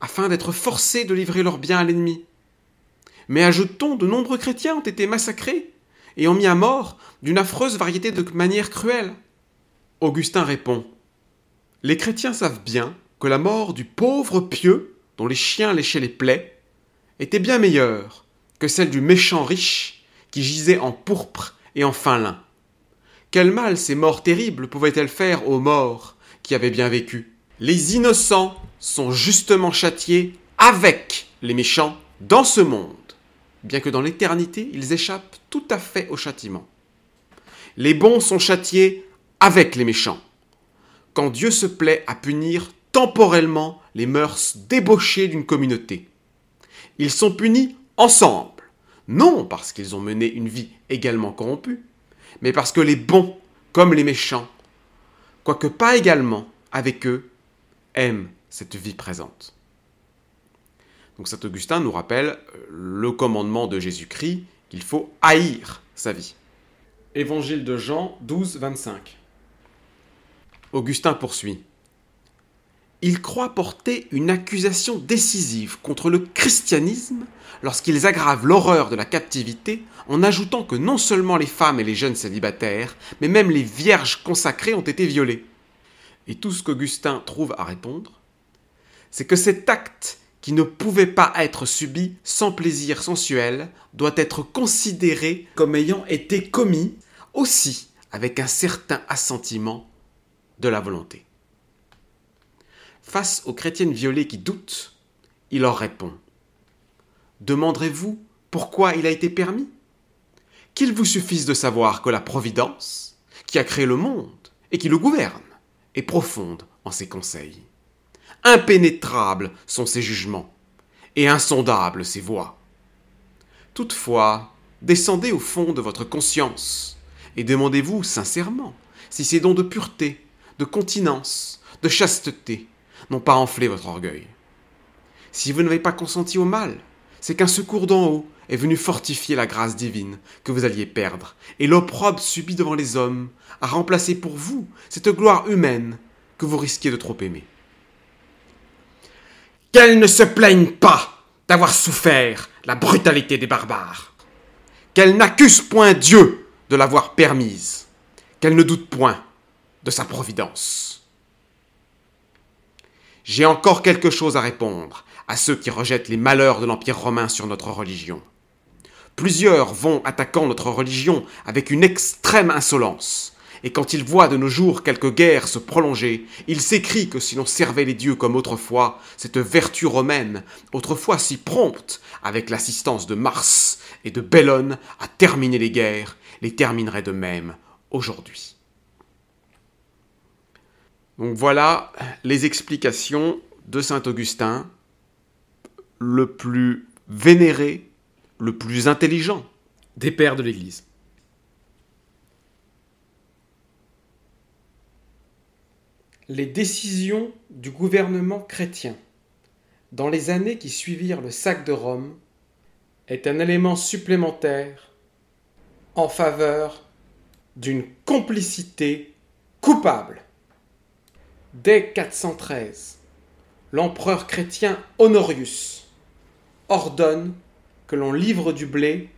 afin d'être forcés de livrer leurs biens à l'ennemi. Mais ajoutons, de nombreux chrétiens ont été massacrés et ont mis à mort d'une affreuse variété de manières cruelles. Augustin répond Les chrétiens savent bien que la mort du pauvre pieux, dont les chiens léchaient les plaies, était bien meilleure que celle du méchant riche qui gisait en pourpre et en fin lin. Quel mal ces morts terribles pouvaient-elles faire aux morts qui avaient bien vécu Les innocents sont justement châtiés avec les méchants dans ce monde, bien que dans l'éternité ils échappent tout à fait au châtiment. Les bons sont châtiés avec les méchants, quand Dieu se plaît à punir temporellement les mœurs débauchées d'une communauté. Ils sont punis ensemble non parce qu'ils ont mené une vie également corrompue, mais parce que les bons, comme les méchants, quoique pas également avec eux, aiment cette vie présente. Donc saint Augustin nous rappelle le commandement de Jésus-Christ qu'il faut haïr sa vie. Évangile de Jean 12, 25. Augustin poursuit. Ils croient porter une accusation décisive contre le christianisme lorsqu'ils aggravent l'horreur de la captivité en ajoutant que non seulement les femmes et les jeunes célibataires, mais même les vierges consacrées ont été violées. Et tout ce qu'Augustin trouve à répondre, c'est que cet acte qui ne pouvait pas être subi sans plaisir sensuel doit être considéré comme ayant été commis aussi avec un certain assentiment de la volonté. Face aux chrétiennes violées qui doutent, il leur répond Demanderez-vous pourquoi il a été permis Qu'il vous suffise de savoir que la Providence, qui a créé le monde et qui le gouverne, est profonde en ses conseils. Impénétrables sont ses jugements et insondables ses voies. Toutefois, descendez au fond de votre conscience et demandez-vous sincèrement si ces dons de pureté, de continence, de chasteté n'ont pas enflé votre orgueil. Si vous n'avez pas consenti au mal, c'est qu'un secours d'en haut est venu fortifier la grâce divine que vous alliez perdre, et l'opprobre subie devant les hommes a remplacé pour vous cette gloire humaine que vous risquiez de trop aimer. Qu'elle ne se plaigne pas d'avoir souffert la brutalité des barbares, qu'elle n'accuse point Dieu de l'avoir permise, qu'elle ne doute point de sa providence. J'ai encore quelque chose à répondre à ceux qui rejettent les malheurs de l'Empire romain sur notre religion. Plusieurs vont attaquant notre religion avec une extrême insolence, et quand ils voient de nos jours quelques guerres se prolonger, ils s'écrient que si l'on servait les dieux comme autrefois, cette vertu romaine, autrefois si prompte, avec l'assistance de Mars et de Bellone à terminer les guerres, les terminerait de même aujourd'hui. Donc voilà les explications de Saint Augustin, le plus vénéré, le plus intelligent des pères de l'Église. Les décisions du gouvernement chrétien dans les années qui suivirent le sac de Rome est un élément supplémentaire en faveur d'une complicité coupable Dès 413, l'empereur chrétien Honorius ordonne que l'on livre du blé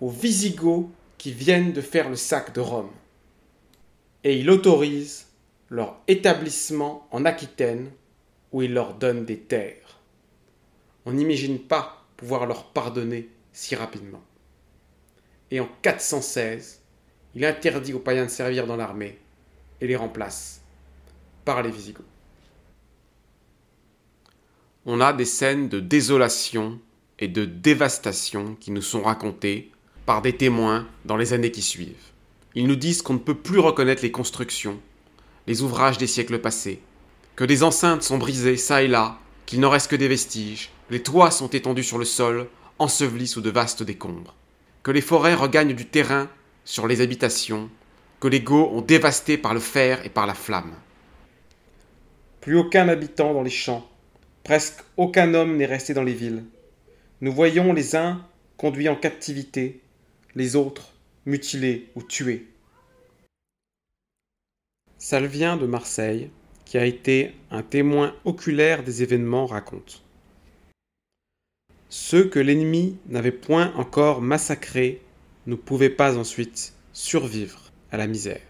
aux Visigoths qui viennent de faire le sac de Rome. Et il autorise leur établissement en Aquitaine où il leur donne des terres. On n'imagine pas pouvoir leur pardonner si rapidement. Et en 416, il interdit aux païens de servir dans l'armée et les remplace on a des scènes de désolation et de dévastation qui nous sont racontées par des témoins dans les années qui suivent. Ils nous disent qu'on ne peut plus reconnaître les constructions, les ouvrages des siècles passés, que des enceintes sont brisées ça et là, qu'il n'en reste que des vestiges, les toits sont étendus sur le sol, ensevelis sous de vastes décombres, que les forêts regagnent du terrain sur les habitations, que les Goths ont dévasté par le fer et par la flamme. Plus aucun habitant dans les champs. Presque aucun homme n'est resté dans les villes. Nous voyons les uns conduits en captivité, les autres mutilés ou tués. Salvien de Marseille, qui a été un témoin oculaire des événements, raconte. Ceux que l'ennemi n'avait point encore massacrés ne pouvaient pas ensuite survivre à la misère.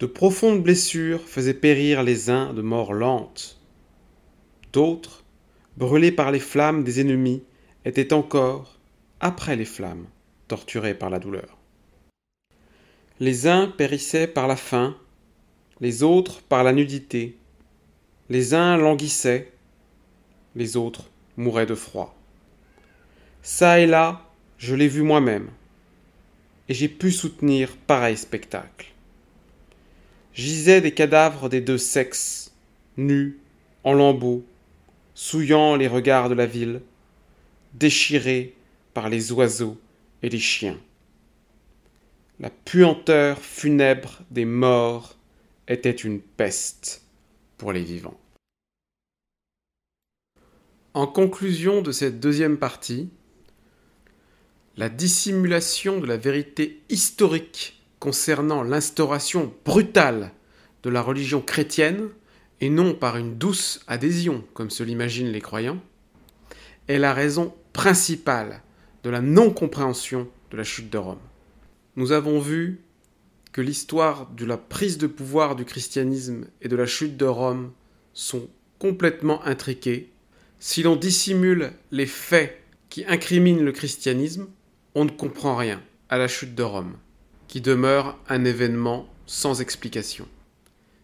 De profondes blessures faisaient périr les uns de mort lente. D'autres, brûlés par les flammes des ennemis, étaient encore, après les flammes, torturés par la douleur. Les uns périssaient par la faim, les autres par la nudité, les uns languissaient, les autres mouraient de froid. Ça et là, je l'ai vu moi-même, et j'ai pu soutenir pareil spectacle gisaient des cadavres des deux sexes, nus, en lambeaux, souillant les regards de la ville, déchirés par les oiseaux et les chiens. La puanteur funèbre des morts était une peste pour les vivants. En conclusion de cette deuxième partie, la dissimulation de la vérité historique concernant l'instauration brutale de la religion chrétienne, et non par une douce adhésion, comme se l'imaginent les croyants, est la raison principale de la non-compréhension de la chute de Rome. Nous avons vu que l'histoire de la prise de pouvoir du christianisme et de la chute de Rome sont complètement intriquées. Si l'on dissimule les faits qui incriminent le christianisme, on ne comprend rien à la chute de Rome qui demeure un événement sans explication.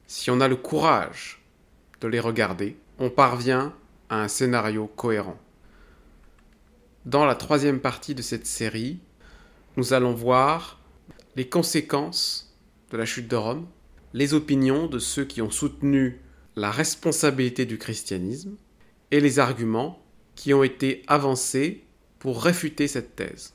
Si on a le courage de les regarder, on parvient à un scénario cohérent. Dans la troisième partie de cette série, nous allons voir les conséquences de la chute de Rome, les opinions de ceux qui ont soutenu la responsabilité du christianisme et les arguments qui ont été avancés pour réfuter cette thèse.